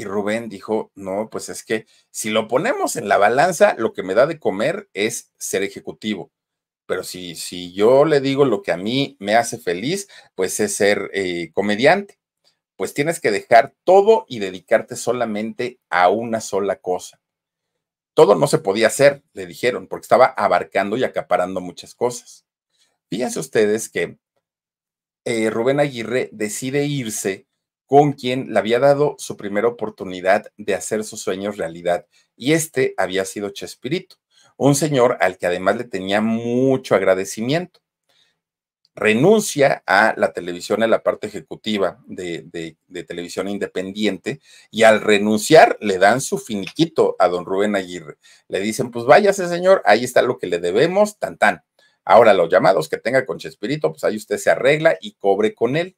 y Rubén dijo, no, pues es que si lo ponemos en la balanza, lo que me da de comer es ser ejecutivo. Pero si, si yo le digo lo que a mí me hace feliz, pues es ser eh, comediante. Pues tienes que dejar todo y dedicarte solamente a una sola cosa. Todo no se podía hacer, le dijeron, porque estaba abarcando y acaparando muchas cosas. Fíjense ustedes que eh, Rubén Aguirre decide irse con quien le había dado su primera oportunidad de hacer sus sueños realidad. Y este había sido Chespirito, un señor al que además le tenía mucho agradecimiento. Renuncia a la televisión, a la parte ejecutiva de, de televisión independiente, y al renunciar le dan su finiquito a don Rubén Aguirre. Le dicen, pues váyase señor, ahí está lo que le debemos, tan tan. Ahora los llamados que tenga con Chespirito, pues ahí usted se arregla y cobre con él.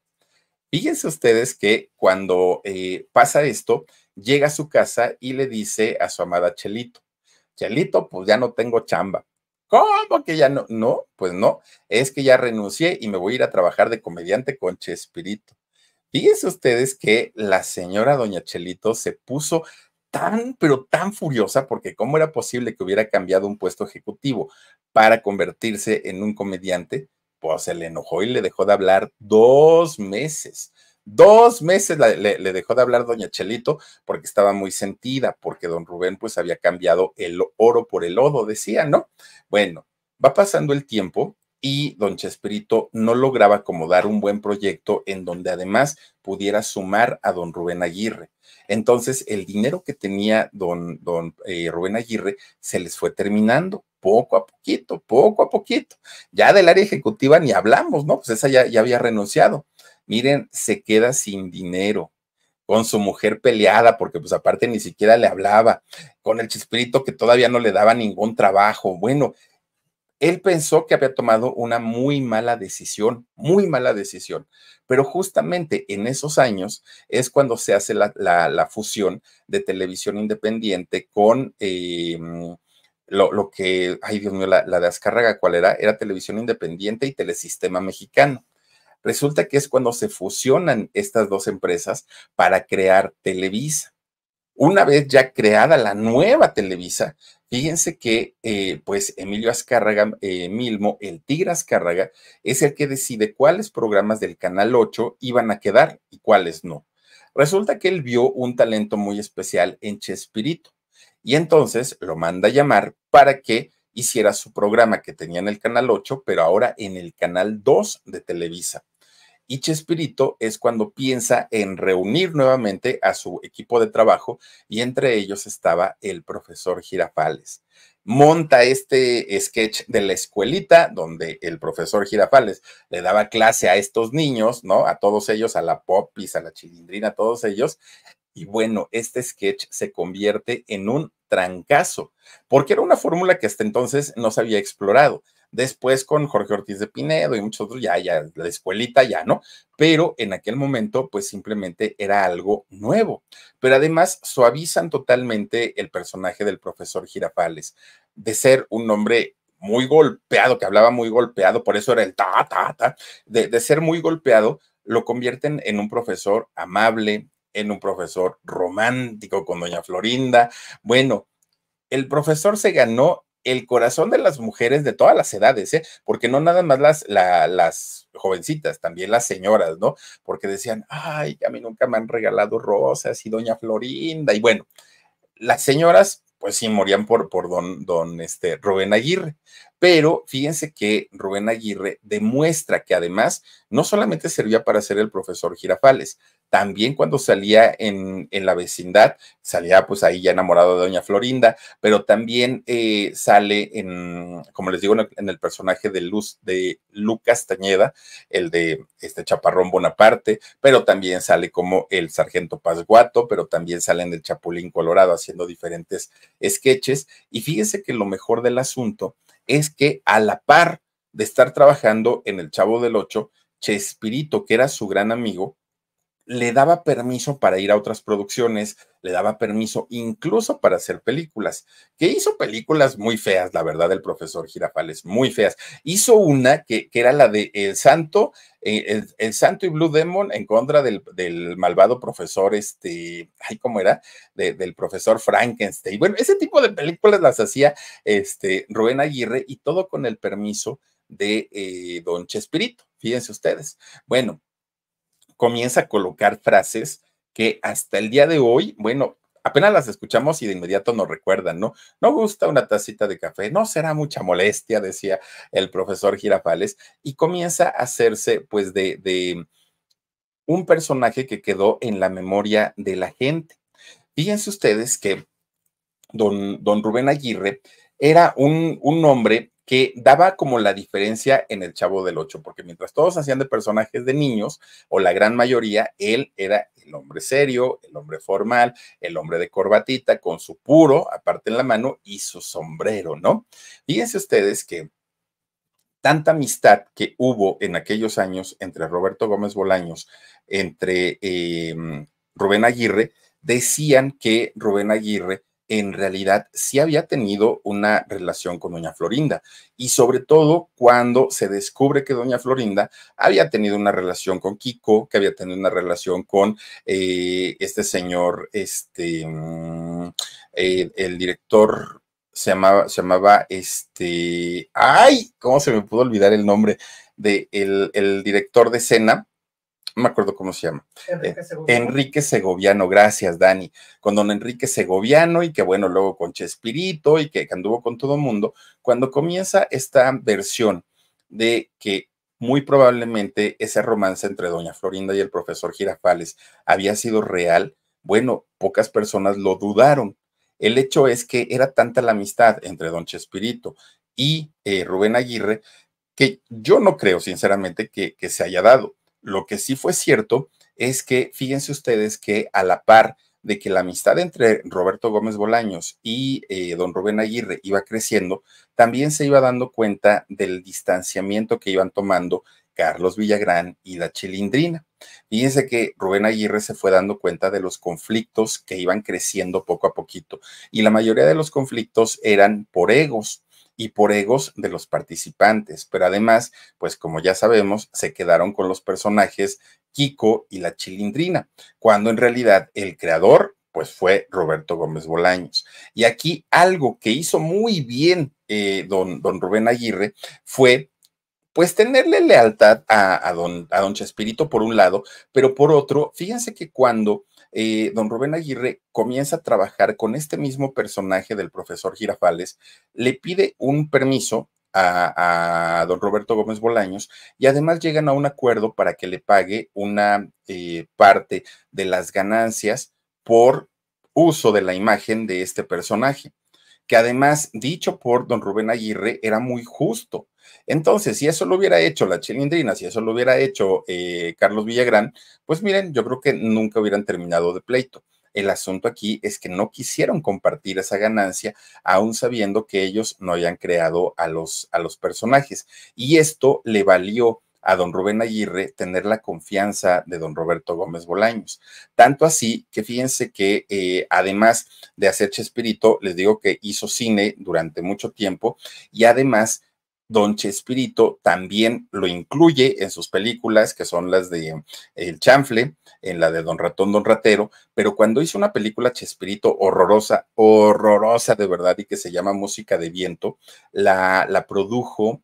Fíjense ustedes que cuando eh, pasa esto, llega a su casa y le dice a su amada Chelito, Chelito, pues ya no tengo chamba. ¿Cómo que ya no? No, pues no, es que ya renuncié y me voy a ir a trabajar de comediante con Chespirito. Fíjense ustedes que la señora doña Chelito se puso tan, pero tan furiosa porque cómo era posible que hubiera cambiado un puesto ejecutivo para convertirse en un comediante pues se le enojó y le dejó de hablar dos meses. Dos meses le, dejó de hablar doña Chelito porque estaba muy sentida, porque don Rubén pues había cambiado el oro por el lodo, decía, ¿no? Bueno, va pasando el tiempo y don Chespirito no lograba acomodar un buen proyecto en donde además pudiera sumar a don Rubén Aguirre. Entonces el dinero que tenía don, don eh, Rubén Aguirre se les fue terminando poco a poquito, poco a poquito. Ya del área ejecutiva ni hablamos, ¿no? Pues esa ya, había renunciado. Miren, se queda sin dinero, con su mujer peleada, porque pues aparte ni siquiera le hablaba, con el chispirito que todavía no le daba ningún trabajo. Bueno, él pensó que había tomado una muy mala decisión, muy mala decisión, pero justamente en esos años es cuando se hace la, fusión de televisión independiente con... Eh, lo, que, ay Dios mío, la, de Azcárraga, ¿cuál era? Era Televisión Independiente y Telesistema Mexicano. Resulta que es cuando se fusionan estas dos empresas para crear Televisa. Una vez ya creada la nueva Televisa, fíjense que eh, pues Emilio Azcárraga, eh, Milmo, el Tigre Azcárraga, es el que decide cuáles programas del Canal 8 iban a quedar y cuáles no. Resulta que él vio un talento muy especial en Chespirito y entonces lo manda a llamar para que hiciera su programa que tenía en el Canal 8, pero ahora en el Canal 2 de Televisa. Y Chespirito es cuando piensa en reunir nuevamente a su equipo de trabajo y entre ellos estaba el profesor Girafales. Monta este sketch de la escuelita donde el profesor Girafales le daba clase a estos niños, ¿no? A todos ellos, a la Popis, a la Chilindrina, a todos ellos, y bueno, este sketch se convierte en un trancazo, porque era una fórmula que hasta entonces no se había explorado. Después con Jorge Ortiz de Pinedo y muchos otros, ya, ya, la escuelita ya, ¿no? Pero en aquel momento, pues simplemente era algo nuevo. Pero además suavizan totalmente el personaje del profesor Girafales, de ser un hombre muy golpeado, que hablaba muy golpeado, por eso era el ta, ta, ta, de, de ser muy golpeado, lo convierten en un profesor amable, en un profesor romántico con doña Florinda. Bueno, el profesor se ganó el corazón de las mujeres de todas las edades, ¿eh? porque no nada más las, las jovencitas, también las señoras, ¿no? Porque decían, ay, a mí nunca me han regalado rosas y doña Florinda. Y bueno, las señoras, pues sí, morían por, por don, don este, Rubén Aguirre. Pero fíjense que Rubén Aguirre demuestra que además no solamente servía para ser el profesor Girafales, también cuando salía en, la vecindad, salía pues ahí ya enamorado de Doña Florinda, pero también eh, sale en, como les digo, en el, personaje de Luz, de Lucas Tañeda, el de este Chaparrón Bonaparte, pero también sale como el Sargento Pasguato, pero también sale en el Chapulín Colorado haciendo diferentes sketches. Y fíjense que lo mejor del asunto es que a la par de estar trabajando en El Chavo del Ocho, Chespirito, que era su gran amigo, le daba permiso para ir a otras producciones, le daba permiso incluso para hacer películas, que hizo películas muy feas, la verdad, el profesor Girafales, muy feas. Hizo una que, que era la de El Santo, eh, el, Santo y Blue Demon en contra del, malvado profesor, este, ay, ¿cómo era? del profesor Frankenstein. Bueno, ese tipo de películas las hacía este, Rubén Aguirre y todo con el permiso de eh, Don Chespirito, fíjense ustedes. Bueno, comienza a colocar frases que hasta el día de hoy, bueno, apenas las escuchamos y de inmediato nos recuerdan, ¿no? No gusta una tacita de café, no será mucha molestia, decía el profesor Girafales, y comienza a hacerse pues de, de un personaje que quedó en la memoria de la gente. Fíjense ustedes que don, don Rubén Aguirre era un, un hombre que daba como la diferencia en el Chavo del Ocho, porque mientras todos hacían de personajes de niños, o la gran mayoría, él era el hombre serio, el hombre formal, el hombre de corbatita, con su puro, aparte en la mano, y su sombrero, ¿no? Fíjense ustedes que tanta amistad que hubo en aquellos años entre Roberto Gómez Bolaños, entre em, Rubén Aguirre, decían que Rubén Aguirre en realidad sí había tenido una relación con doña Florinda y sobre todo cuando se descubre que doña Florinda había tenido una relación con Kiko, que había tenido una relación con eh, este señor, este, mm, eh, el director se llamaba, se llamaba este, ay, ¿cómo se me pudo olvidar el nombre de el, el director de escena? no me acuerdo cómo se llama. Enrique eh, Segoviano. Enrique Segoviano, gracias, Dani. Con don Enrique Segoviano y que bueno, luego con Chespirito y que anduvo con todo mundo, cuando comienza esta versión de que muy probablemente ese romance entre doña Florinda y el profesor Girafales había sido real, bueno, pocas personas lo dudaron. El hecho es que era tanta la amistad entre don Chespirito y eh, Rubén Aguirre que yo no creo, sinceramente, que se haya dado lo que sí fue cierto es que, fíjense ustedes que a la par de que la amistad entre Roberto Gómez Bolaños y eh, don Rubén Aguirre iba creciendo, también se iba dando cuenta del distanciamiento que iban tomando Carlos Villagrán y la Chilindrina. Fíjense que Rubén Aguirre se fue dando cuenta de los conflictos que iban creciendo poco a poquito y la mayoría de los conflictos eran por egos y por egos de los participantes. Pero además, pues como ya sabemos, se quedaron con los personajes Kiko y la Chilindrina, cuando en realidad el creador pues fue Roberto Gómez Bolaños. Y aquí algo que hizo muy bien eh, don, don Rubén Aguirre fue pues tenerle lealtad a, don, a don Chespirito por un lado, pero por otro, fíjense que cuando eh, don Rubén Aguirre comienza a trabajar con este mismo personaje del profesor Girafales, le pide un permiso a, don Roberto Gómez Bolaños y además llegan a un acuerdo para que le pague una eh, parte de las ganancias por uso de la imagen de este personaje que además, dicho por don Rubén Aguirre, era muy justo. Entonces, si eso lo hubiera hecho la chilindrina, si eso lo hubiera hecho eh, Carlos Villagrán, pues miren, yo creo que nunca hubieran terminado de pleito. El asunto aquí es que no quisieron compartir esa ganancia, aún sabiendo que ellos no habían creado a los, a los personajes. Y esto le valió a don Rubén Aguirre tener la confianza de don Roberto Gómez Bolaños. Tanto así que fíjense que eh, además de hacer Chespirito, les digo que hizo cine durante mucho tiempo y además Don Chespirito también lo incluye en sus películas, que son las de eh, El Chanfle, en la de Don Ratón, Don Ratero, pero cuando hizo una película Chespirito horrorosa, horrorosa de verdad, y que se llama Música de Viento, la, la produjo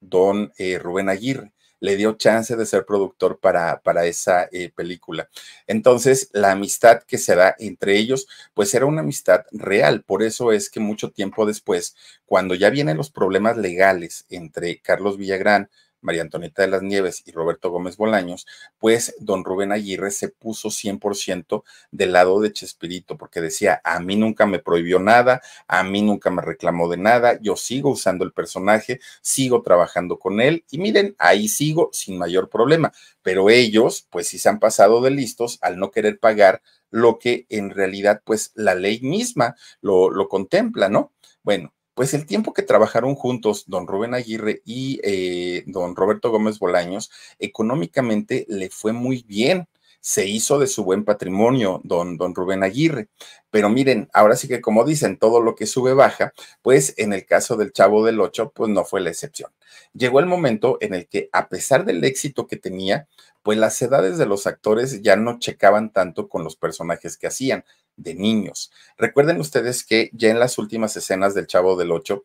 Don eh, Rubén Aguirre le dio chance de ser productor para, para esa eh, película. Entonces, la amistad que se da entre ellos, pues era una amistad real. Por eso es que mucho tiempo después, cuando ya vienen los problemas legales entre Carlos Villagrán, María Antonieta de las Nieves y Roberto Gómez Bolaños, pues don Rubén Aguirre se puso 100% del lado de Chespirito, porque decía, a mí nunca me prohibió nada, a mí nunca me reclamó de nada, yo sigo usando el personaje, sigo trabajando con él y miren, ahí sigo sin mayor problema, pero ellos pues sí se han pasado de listos al no querer pagar lo que en realidad pues la ley misma lo, lo contempla, ¿no? Bueno, pues el tiempo que trabajaron juntos don Rubén Aguirre y eh, don Roberto Gómez Bolaños, económicamente le fue muy bien. Se hizo de su buen patrimonio, don, don Rubén Aguirre. Pero miren, ahora sí que como dicen, todo lo que sube baja, pues en el caso del Chavo del Ocho, pues no fue la excepción. Llegó el momento en el que, a pesar del éxito que tenía, pues las edades de los actores ya no checaban tanto con los personajes que hacían de niños. Recuerden ustedes que ya en las últimas escenas del Chavo del Ocho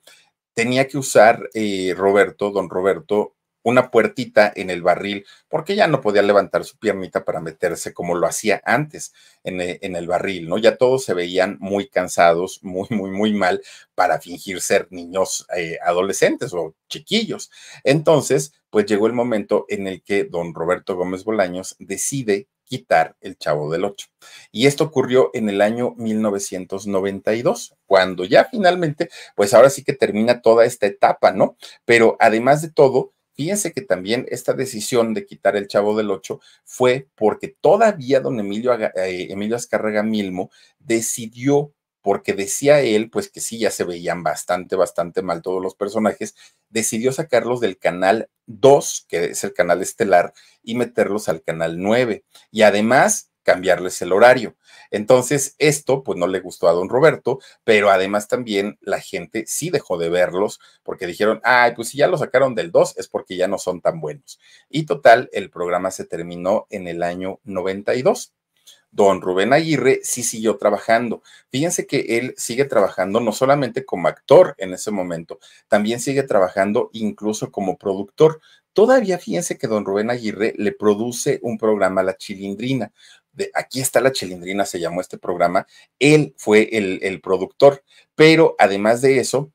tenía que usar eh, Roberto, don Roberto, una puertita en el barril, porque ya no podía levantar su piernita para meterse como lo hacía antes en, e, el barril, ¿no? Ya todos se veían muy cansados, muy, muy, muy mal para fingir ser niños eh, adolescentes o chiquillos. Entonces, pues llegó el momento en el que don Roberto Gómez Bolaños decide quitar el Chavo del Ocho. Y esto ocurrió en el año 1992, cuando ya finalmente, pues ahora sí que termina toda esta etapa, ¿no? Pero además de todo, fíjense que también esta decisión de quitar el Chavo del Ocho fue porque todavía don Emilio, eh, Emilio Azcárraga Milmo decidió porque decía él, pues que sí, ya se veían bastante, bastante mal todos los personajes, decidió sacarlos del canal 2, que es el canal estelar, y meterlos al canal 9. Y además cambiarles el horario. Entonces, esto pues no le gustó a don Roberto, pero además también la gente sí dejó de verlos porque dijeron, ay, pues si ya lo sacaron del 2 es porque ya no son tan buenos. Y total, el programa se terminó en el año 92 don Rubén Aguirre sí siguió trabajando. Fíjense que él sigue trabajando no solamente como actor en ese momento, también sigue trabajando incluso como productor. Todavía fíjense que don Rubén Aguirre le produce un programa La Chilindrina. De aquí está la Chilindrina, se llamó este programa. Él fue el productor, pero además de eso,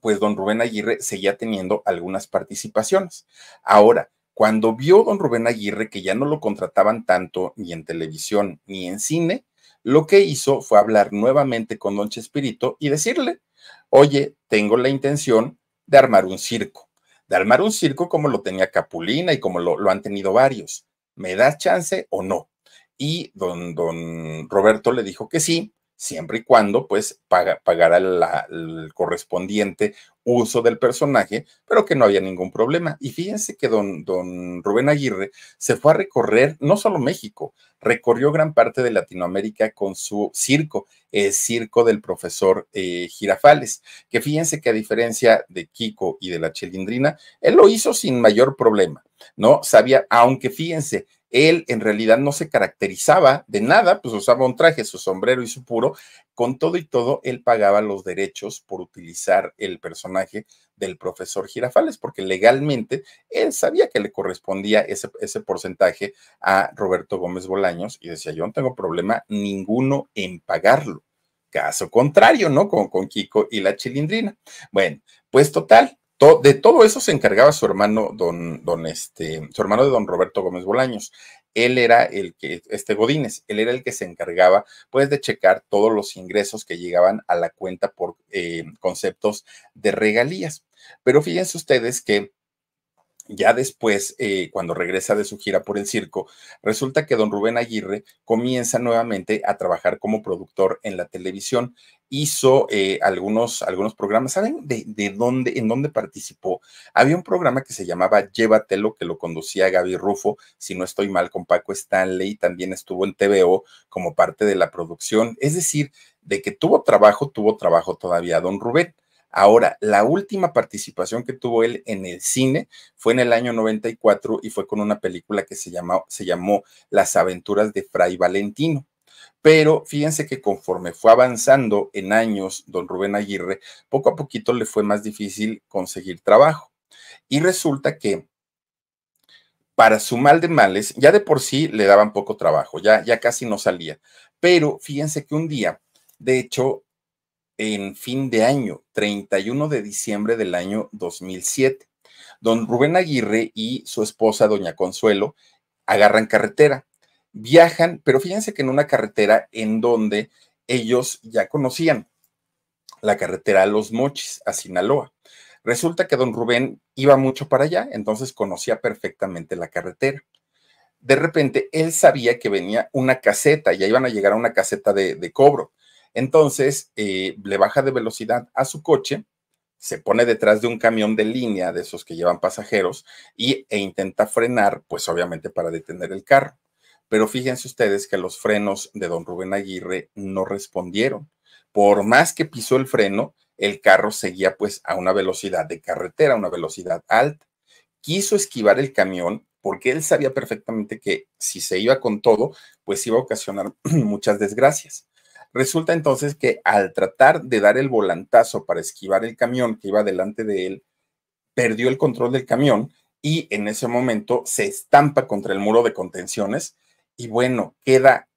pues don Rubén Aguirre seguía teniendo algunas participaciones. Ahora, cuando vio don Rubén Aguirre que ya no lo contrataban tanto ni en televisión ni en cine, lo que hizo fue hablar nuevamente con don Chespirito y decirle, oye, tengo la intención de armar un circo, de armar un circo como lo tenía Capulina y como lo, han tenido varios. ¿Me da chance o no? Y don, don Roberto le dijo que sí, siempre y cuando pues pagara el correspondiente uso del personaje, pero que no había ningún problema. Y fíjense que don, don Rubén Aguirre se fue a recorrer no solo México, recorrió gran parte de Latinoamérica con su circo, el circo del profesor eh, Girafales, que fíjense que a diferencia de Kiko y de la chelindrina él lo hizo sin mayor problema, ¿no? Sabía, aunque fíjense, él en realidad no se caracterizaba de nada, pues usaba un traje, su sombrero y su puro. Con todo y todo, él pagaba los derechos por utilizar el personaje del profesor Girafales, porque legalmente él sabía que le correspondía ese, porcentaje a Roberto Gómez Bolaños y decía, yo no tengo problema ninguno en pagarlo. Caso contrario, ¿no? Con, con Kiko y la chilindrina. Bueno, pues total, de todo eso se encargaba su hermano, don, don este, su hermano de don Roberto Gómez Bolaños. Él era el que, este Godínez, él era el que se encargaba, pues, de checar todos los ingresos que llegaban a la cuenta por eh, conceptos de regalías. Pero fíjense ustedes que ya después, eh, cuando regresa de su gira por el circo, resulta que don Rubén Aguirre comienza nuevamente a trabajar como productor en la televisión. Hizo eh, algunos, algunos programas. ¿Saben de, dónde, en dónde participó? Había un programa que se llamaba Llévatelo, que lo conducía Gaby Rufo, si no estoy mal, con Paco Stanley. También estuvo en TVO como parte de la producción. Es decir, de que tuvo trabajo, tuvo trabajo todavía don Rubén. Ahora, la última participación que tuvo él en el cine fue en el año 94 y fue con una película que se, se llamó Las aventuras de Fray Valentino. Pero fíjense que conforme fue avanzando en años, don Rubén Aguirre, poco a poquito le fue más difícil conseguir trabajo. Y resulta que para su mal de males, ya de por sí le daban poco trabajo, ya, ya casi no salía. Pero fíjense que un día, de hecho, en fin de año, 31 de diciembre del año 2007. Don Rubén Aguirre y su esposa, doña Consuelo, agarran carretera, viajan, pero fíjense que en una carretera en donde ellos ya conocían, la carretera a Los Mochis, a Sinaloa. Resulta que don Rubén iba mucho para allá, entonces conocía perfectamente la carretera. De repente, él sabía que venía una caseta, ya iban a llegar a una caseta de, de cobro. Entonces, eh, le baja de velocidad a su coche, se pone detrás de un camión de línea de esos que llevan pasajeros e intenta frenar, pues obviamente para detener el carro. Pero fíjense ustedes que los frenos de don Rubén Aguirre no respondieron. Por más que pisó el freno, el carro seguía pues a una velocidad de carretera, una velocidad alta. Quiso esquivar el camión porque él sabía perfectamente que si se iba con todo, pues iba a ocasionar muchas desgracias. Resulta entonces que al tratar de dar el volantazo para esquivar el camión que iba delante de él, perdió el control del camión y en ese momento se estampa contra el muro de contenciones y bueno, queda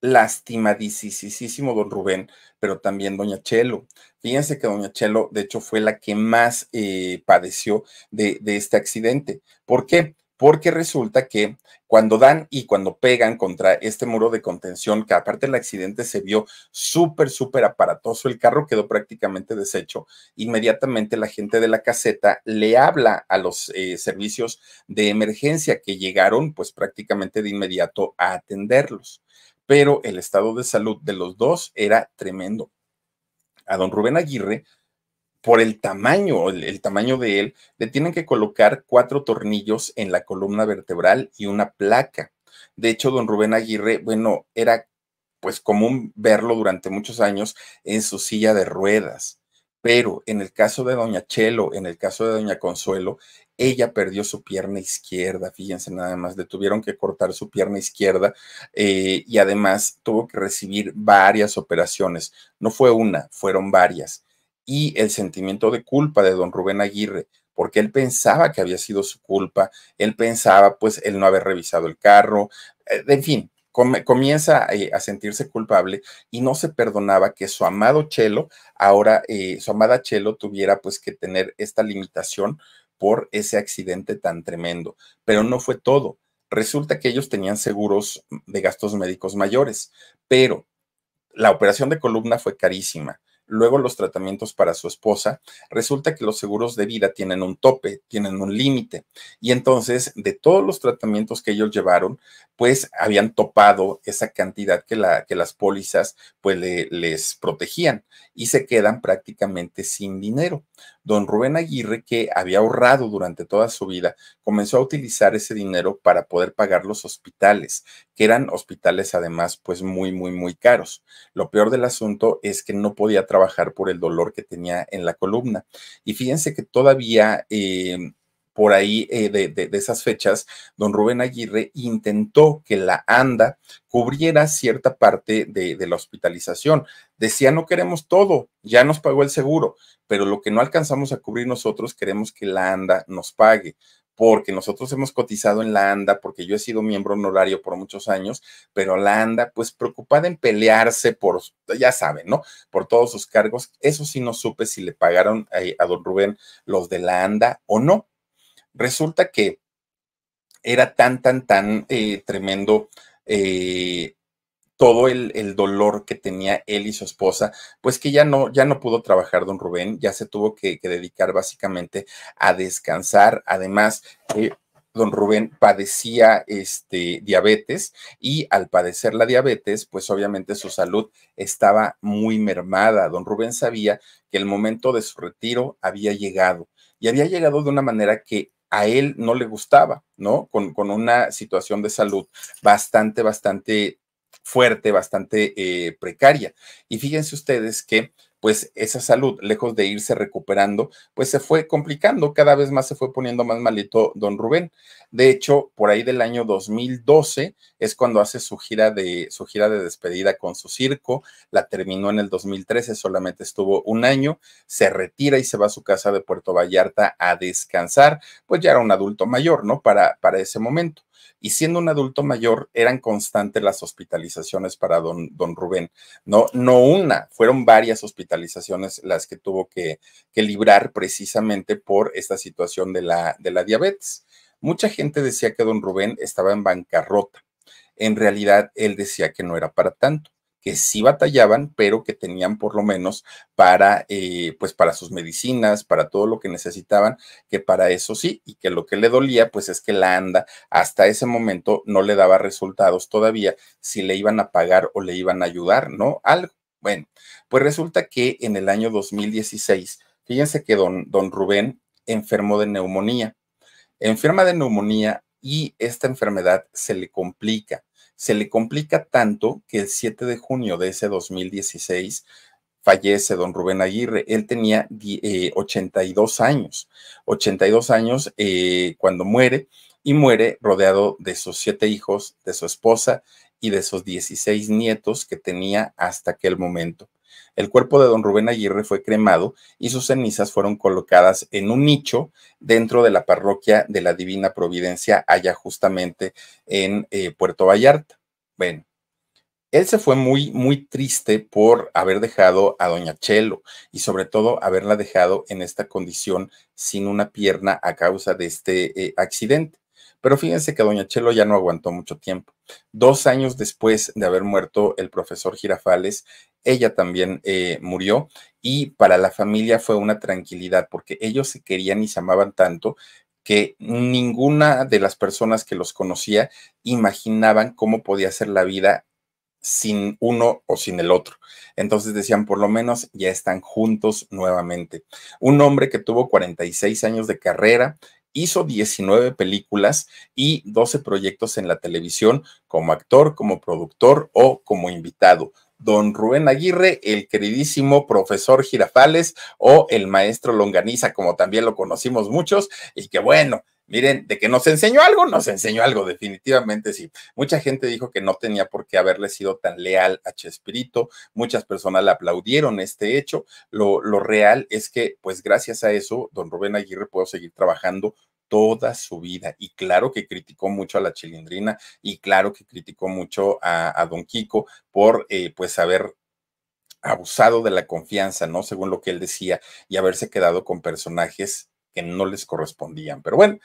lastimadísimo don Rubén, pero también doña Chelo. Fíjense que doña Chelo, de hecho, fue la que más eh, padeció de, de este accidente. ¿Por qué? porque resulta que cuando dan y cuando pegan contra este muro de contención, que aparte el accidente se vio súper, súper aparatoso, el carro quedó prácticamente deshecho, inmediatamente la gente de la caseta le habla a los eh, servicios de emergencia que llegaron pues prácticamente de inmediato a atenderlos. Pero el estado de salud de los dos era tremendo. A don Rubén Aguirre por el tamaño, el, tamaño de él, le tienen que colocar cuatro tornillos en la columna vertebral y una placa. De hecho, don Rubén Aguirre, bueno, era pues común verlo durante muchos años en su silla de ruedas. Pero en el caso de doña Chelo, en el caso de doña Consuelo, ella perdió su pierna izquierda, fíjense nada más, le tuvieron que cortar su pierna izquierda eh, y además tuvo que recibir varias operaciones. No fue una, fueron varias y el sentimiento de culpa de don Rubén Aguirre, porque él pensaba que había sido su culpa, él pensaba pues el no haber revisado el carro, eh, en fin, comienza eh, a sentirse culpable y no se perdonaba que su amado Chelo, ahora eh, su amada Chelo tuviera pues que tener esta limitación por ese accidente tan tremendo. Pero no fue todo. Resulta que ellos tenían seguros de gastos médicos mayores, pero la operación de columna fue carísima luego los tratamientos para su esposa, resulta que los seguros de vida tienen un tope, tienen un límite. Y entonces, de todos los tratamientos que ellos llevaron, pues habían topado esa cantidad que, las pólizas pues les protegían y se quedan prácticamente sin dinero. Don Rubén Aguirre, que había ahorrado durante toda su vida, comenzó a utilizar ese dinero para poder pagar los hospitales, que eran hospitales además pues muy, muy, muy caros. Lo peor del asunto es que no podía trabajar por el dolor que tenía en la columna. Y fíjense que todavía... Em, por ahí eh, de, esas fechas, don Rubén Aguirre intentó que la ANDA cubriera cierta parte de, la hospitalización. Decía, no queremos todo, ya nos pagó el seguro, pero lo que no alcanzamos a cubrir nosotros queremos que la ANDA nos pague porque nosotros hemos cotizado en la ANDA, porque yo he sido miembro honorario por muchos años, pero la ANDA, pues preocupada en pelearse por, ya saben, ¿no? Por todos sus cargos. Eso sí no supe si le pagaron eh, a, don Rubén los de la ANDA o no. Resulta que era tan, tan, tan eh, tremendo eh, todo el, dolor que tenía él y su esposa, pues que ya no, ya no pudo trabajar don Rubén, ya se tuvo que, dedicar básicamente a descansar. Además, eh, don Rubén padecía este, diabetes y al padecer la diabetes, pues obviamente su salud estaba muy mermada. Don Rubén sabía que el momento de su retiro había llegado y había llegado de una manera que a él no le gustaba, ¿no? Con, con una situación de salud bastante, bastante fuerte, bastante eh, precaria. Y fíjense ustedes que pues esa salud, lejos de irse recuperando, pues se fue complicando, cada vez más se fue poniendo más malito don Rubén. De hecho, por ahí del año 2012 es cuando hace su gira de su gira de despedida con su circo, la terminó en el 2013, solamente estuvo un año, se retira y se va a su casa de Puerto Vallarta a descansar, pues ya era un adulto mayor, ¿no? Para para ese momento y siendo un adulto mayor eran constantes las hospitalizaciones para don, don Rubén. No, no una, fueron varias hospitalizaciones las que tuvo que, que librar precisamente por esta situación de la, de la diabetes. Mucha gente decía que don Rubén estaba en bancarrota. En realidad, él decía que no era para tanto que sí batallaban, pero que tenían por lo menos para, eh, pues para sus medicinas, para todo lo que necesitaban, que para eso sí, y que lo que le dolía, pues es que la ANDA hasta ese momento no le daba resultados todavía si le iban a pagar o le iban a ayudar, ¿no? Algo. Bueno, pues resulta que en el año 2016, fíjense que don, don Rubén enfermó de neumonía. Enferma de neumonía y esta enfermedad se le complica se le complica tanto que el 7 de junio de ese 2016 fallece don Rubén Aguirre. Él tenía 82 eh, años, 82 años eh, cuando muere y muere rodeado de sus siete hijos, de su esposa y de sus 16 nietos que tenía hasta aquel momento. El cuerpo de don Rubén Aguirre fue cremado y sus cenizas fueron colocadas en un nicho dentro de la parroquia de la Divina Providencia, allá justamente en eh, Puerto Vallarta. Bueno, él se fue muy, muy triste por haber dejado a Doña Chelo y sobre todo haberla dejado en esta condición sin una pierna a causa de este eh, accidente. Pero fíjense que doña Chelo ya no aguantó mucho tiempo. Dos años después de haber muerto el profesor Girafales, ella también eh, murió y para la familia fue una tranquilidad porque ellos se querían y se amaban tanto que ninguna de las personas que los conocía imaginaban cómo podía ser la vida sin uno o sin el otro. Entonces decían, por lo menos ya están juntos nuevamente. Un hombre que tuvo 46 años de carrera, hizo 19 películas y 12 proyectos en la televisión como actor, como productor o como invitado. Don Rubén Aguirre, el queridísimo profesor Girafales o el maestro Longaniza, como también lo conocimos muchos, y que bueno, Miren, de que nos enseñó algo, nos enseñó algo, definitivamente sí. Mucha gente dijo que no tenía por qué haberle sido tan leal a Chespirito, muchas personas le aplaudieron este hecho. Lo, lo real es que, pues gracias a eso, don Rubén Aguirre pudo seguir trabajando toda su vida. Y claro que criticó mucho a la chilindrina y claro que criticó mucho a, don Kiko por, eh, pues, haber abusado de la confianza, ¿no? Según lo que él decía, y haberse quedado con personajes que no les correspondían. Pero bueno,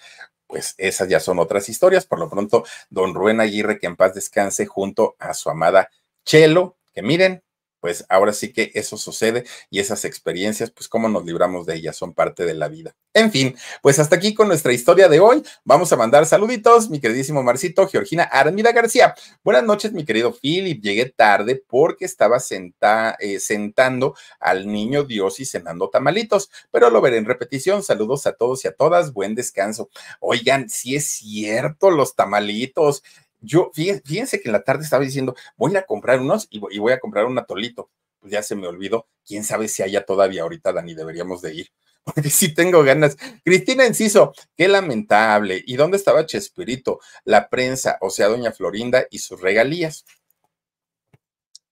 pues esas ya son otras historias. Por lo pronto, don Rubén Aguirre, que en paz descanse junto a su amada Chelo, que miren, pues ahora sí que eso sucede y esas experiencias, pues cómo nos libramos de ellas, son parte de la vida. En fin, pues hasta aquí con nuestra historia de hoy. Vamos a mandar saluditos, mi queridísimo Marcito, Georgina Armida García. Buenas noches, mi querido Philip. Llegué tarde porque estaba senta, eh, sentando al niño Dios y cenando tamalitos, pero lo veré en repetición. Saludos a todos y a todas. Buen descanso. Oigan, si es cierto, los tamalitos. Yo, fíjense, que en la tarde estaba diciendo, voy a comprar unos y voy, a comprar un atolito. Pues ya se me olvidó. Quién sabe si haya todavía ahorita, Dani, deberíamos de ir. Porque si tengo ganas. Cristina Enciso, qué lamentable. ¿Y dónde estaba Chespirito? La prensa, o sea, doña Florinda y sus regalías.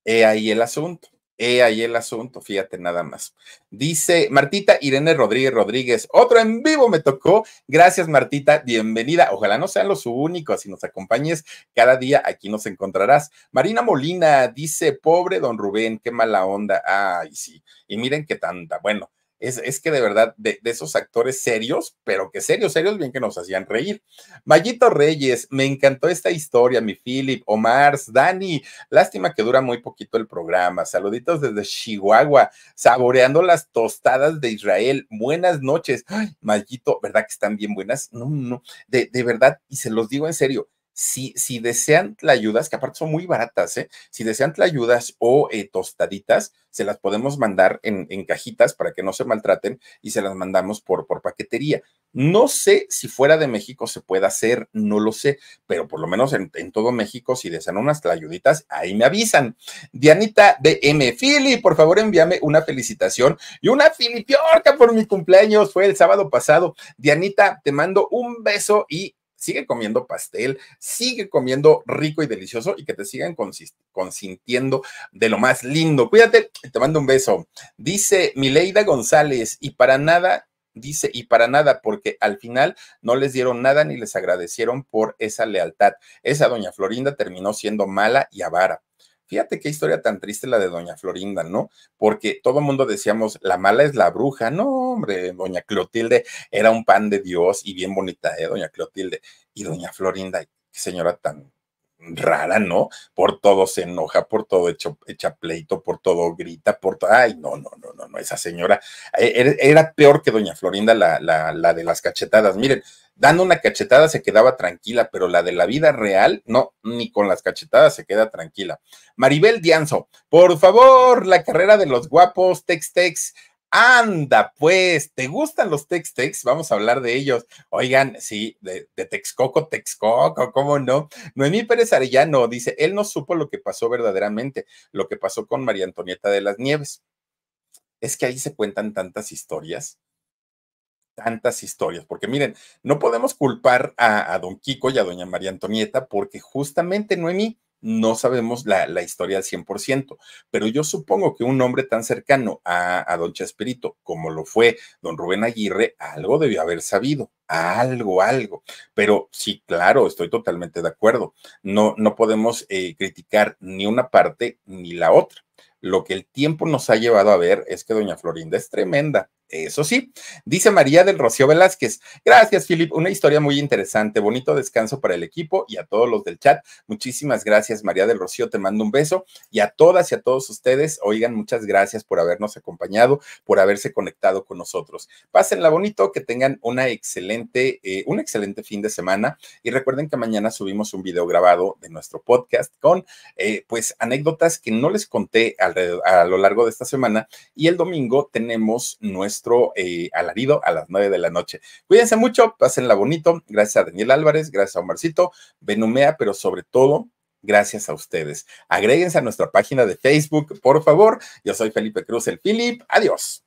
He ahí el asunto. He eh, ahí el asunto, fíjate nada más. Dice Martita Irene Rodríguez Rodríguez, otro en vivo me tocó. Gracias Martita, bienvenida. Ojalá no sean los únicos, y nos acompañes cada día aquí nos encontrarás. Marina Molina dice, pobre don Rubén, qué mala onda. Ay, sí. Y miren qué tanta. Bueno, es, que de verdad, de, esos actores serios, pero que serios, serios, bien que nos hacían reír. Mayito Reyes, me encantó esta historia, mi Philip, Omar, Dani, lástima que dura muy poquito el programa. Saluditos desde Chihuahua, saboreando las tostadas de Israel. Buenas noches. Ay, Mayito, ¿verdad que están bien buenas? No, no, de, de verdad, y se los digo en serio, si, desean desean ayudas que aparte son muy baratas, ¿eh? si desean ayudas o eh, tostaditas, se las podemos mandar en, cajitas para que no se maltraten y se las mandamos por, paquetería. No sé si fuera de México se puede hacer, no lo sé, pero por lo menos en, todo México, si desean unas tlayuditas, ahí me avisan. Dianita de M. Fili, por favor envíame una felicitación y una filipiorca por mi cumpleaños, fue el sábado pasado. Dianita, te mando un beso y sigue comiendo pastel, sigue comiendo rico y delicioso y que te sigan consintiendo de lo más lindo. Cuídate, te mando un beso. Dice Mileida González, y para nada, dice, y para nada, porque al final no les dieron nada ni les agradecieron por esa lealtad. Esa doña Florinda terminó siendo mala y avara. Fíjate qué historia tan triste la de Doña Florinda, ¿no? Porque todo el mundo decíamos, la mala es la bruja. No, hombre, Doña Clotilde era un pan de Dios y bien bonita, ¿eh? Doña Clotilde. Y Doña Florinda, qué señora tan rara, ¿no? Por todo se enoja, por todo echa pleito, por todo grita, por todo. Ay, no, no, no, no, no, esa señora eh, er, era, peor que doña Florinda, la, la, la, de las cachetadas. Miren, dando una cachetada se quedaba tranquila, pero la de la vida real, no, ni con las cachetadas se queda tranquila. Maribel Dianzo, por favor, la carrera de los guapos, Tex Tex. Anda, pues, ¿te gustan los Tex-Tex? Vamos a hablar de ellos. Oigan, sí, de, Texcoco, Texcoco, ¿cómo no? Noemí Pérez Arellano dice, él no supo lo que pasó verdaderamente, lo que pasó con María Antonieta de las Nieves. Es que ahí se cuentan tantas historias, tantas historias, porque miren, no podemos culpar a, a don Kiko y a doña María Antonieta porque justamente Noemí no sabemos la, historia al 100%, pero yo supongo que un hombre tan cercano a, don Chespirito como lo fue don Rubén Aguirre, algo debió haber sabido, algo, algo. Pero sí, claro, estoy totalmente de acuerdo. No, no podemos eh, criticar ni una parte ni la otra. Lo que el tiempo nos ha llevado a ver es que doña Florinda es tremenda, eso sí, dice María del Rocío Velázquez. Gracias, Filip. Una historia muy interesante. Bonito descanso para el equipo y a todos los del chat. Muchísimas gracias, María del Rocío. Te mando un beso. Y a todas y a todos ustedes, oigan, muchas gracias por habernos acompañado, por haberse conectado con nosotros. Pásenla bonito, que tengan una excelente, eh, un excelente fin de semana. Y recuerden que mañana subimos un video grabado de nuestro podcast con, eh, pues, anécdotas que no les conté a lo largo de esta semana. Y el domingo tenemos nuestro nuestro eh, alarido a las nueve de la noche. Cuídense mucho, pásenla bonito. Gracias a Daniel Álvarez, gracias a Omarcito, Benumea, pero sobre todo, gracias a ustedes. Agréguense a nuestra página de Facebook, por favor. Yo soy Felipe Cruz, el Philip. Adiós.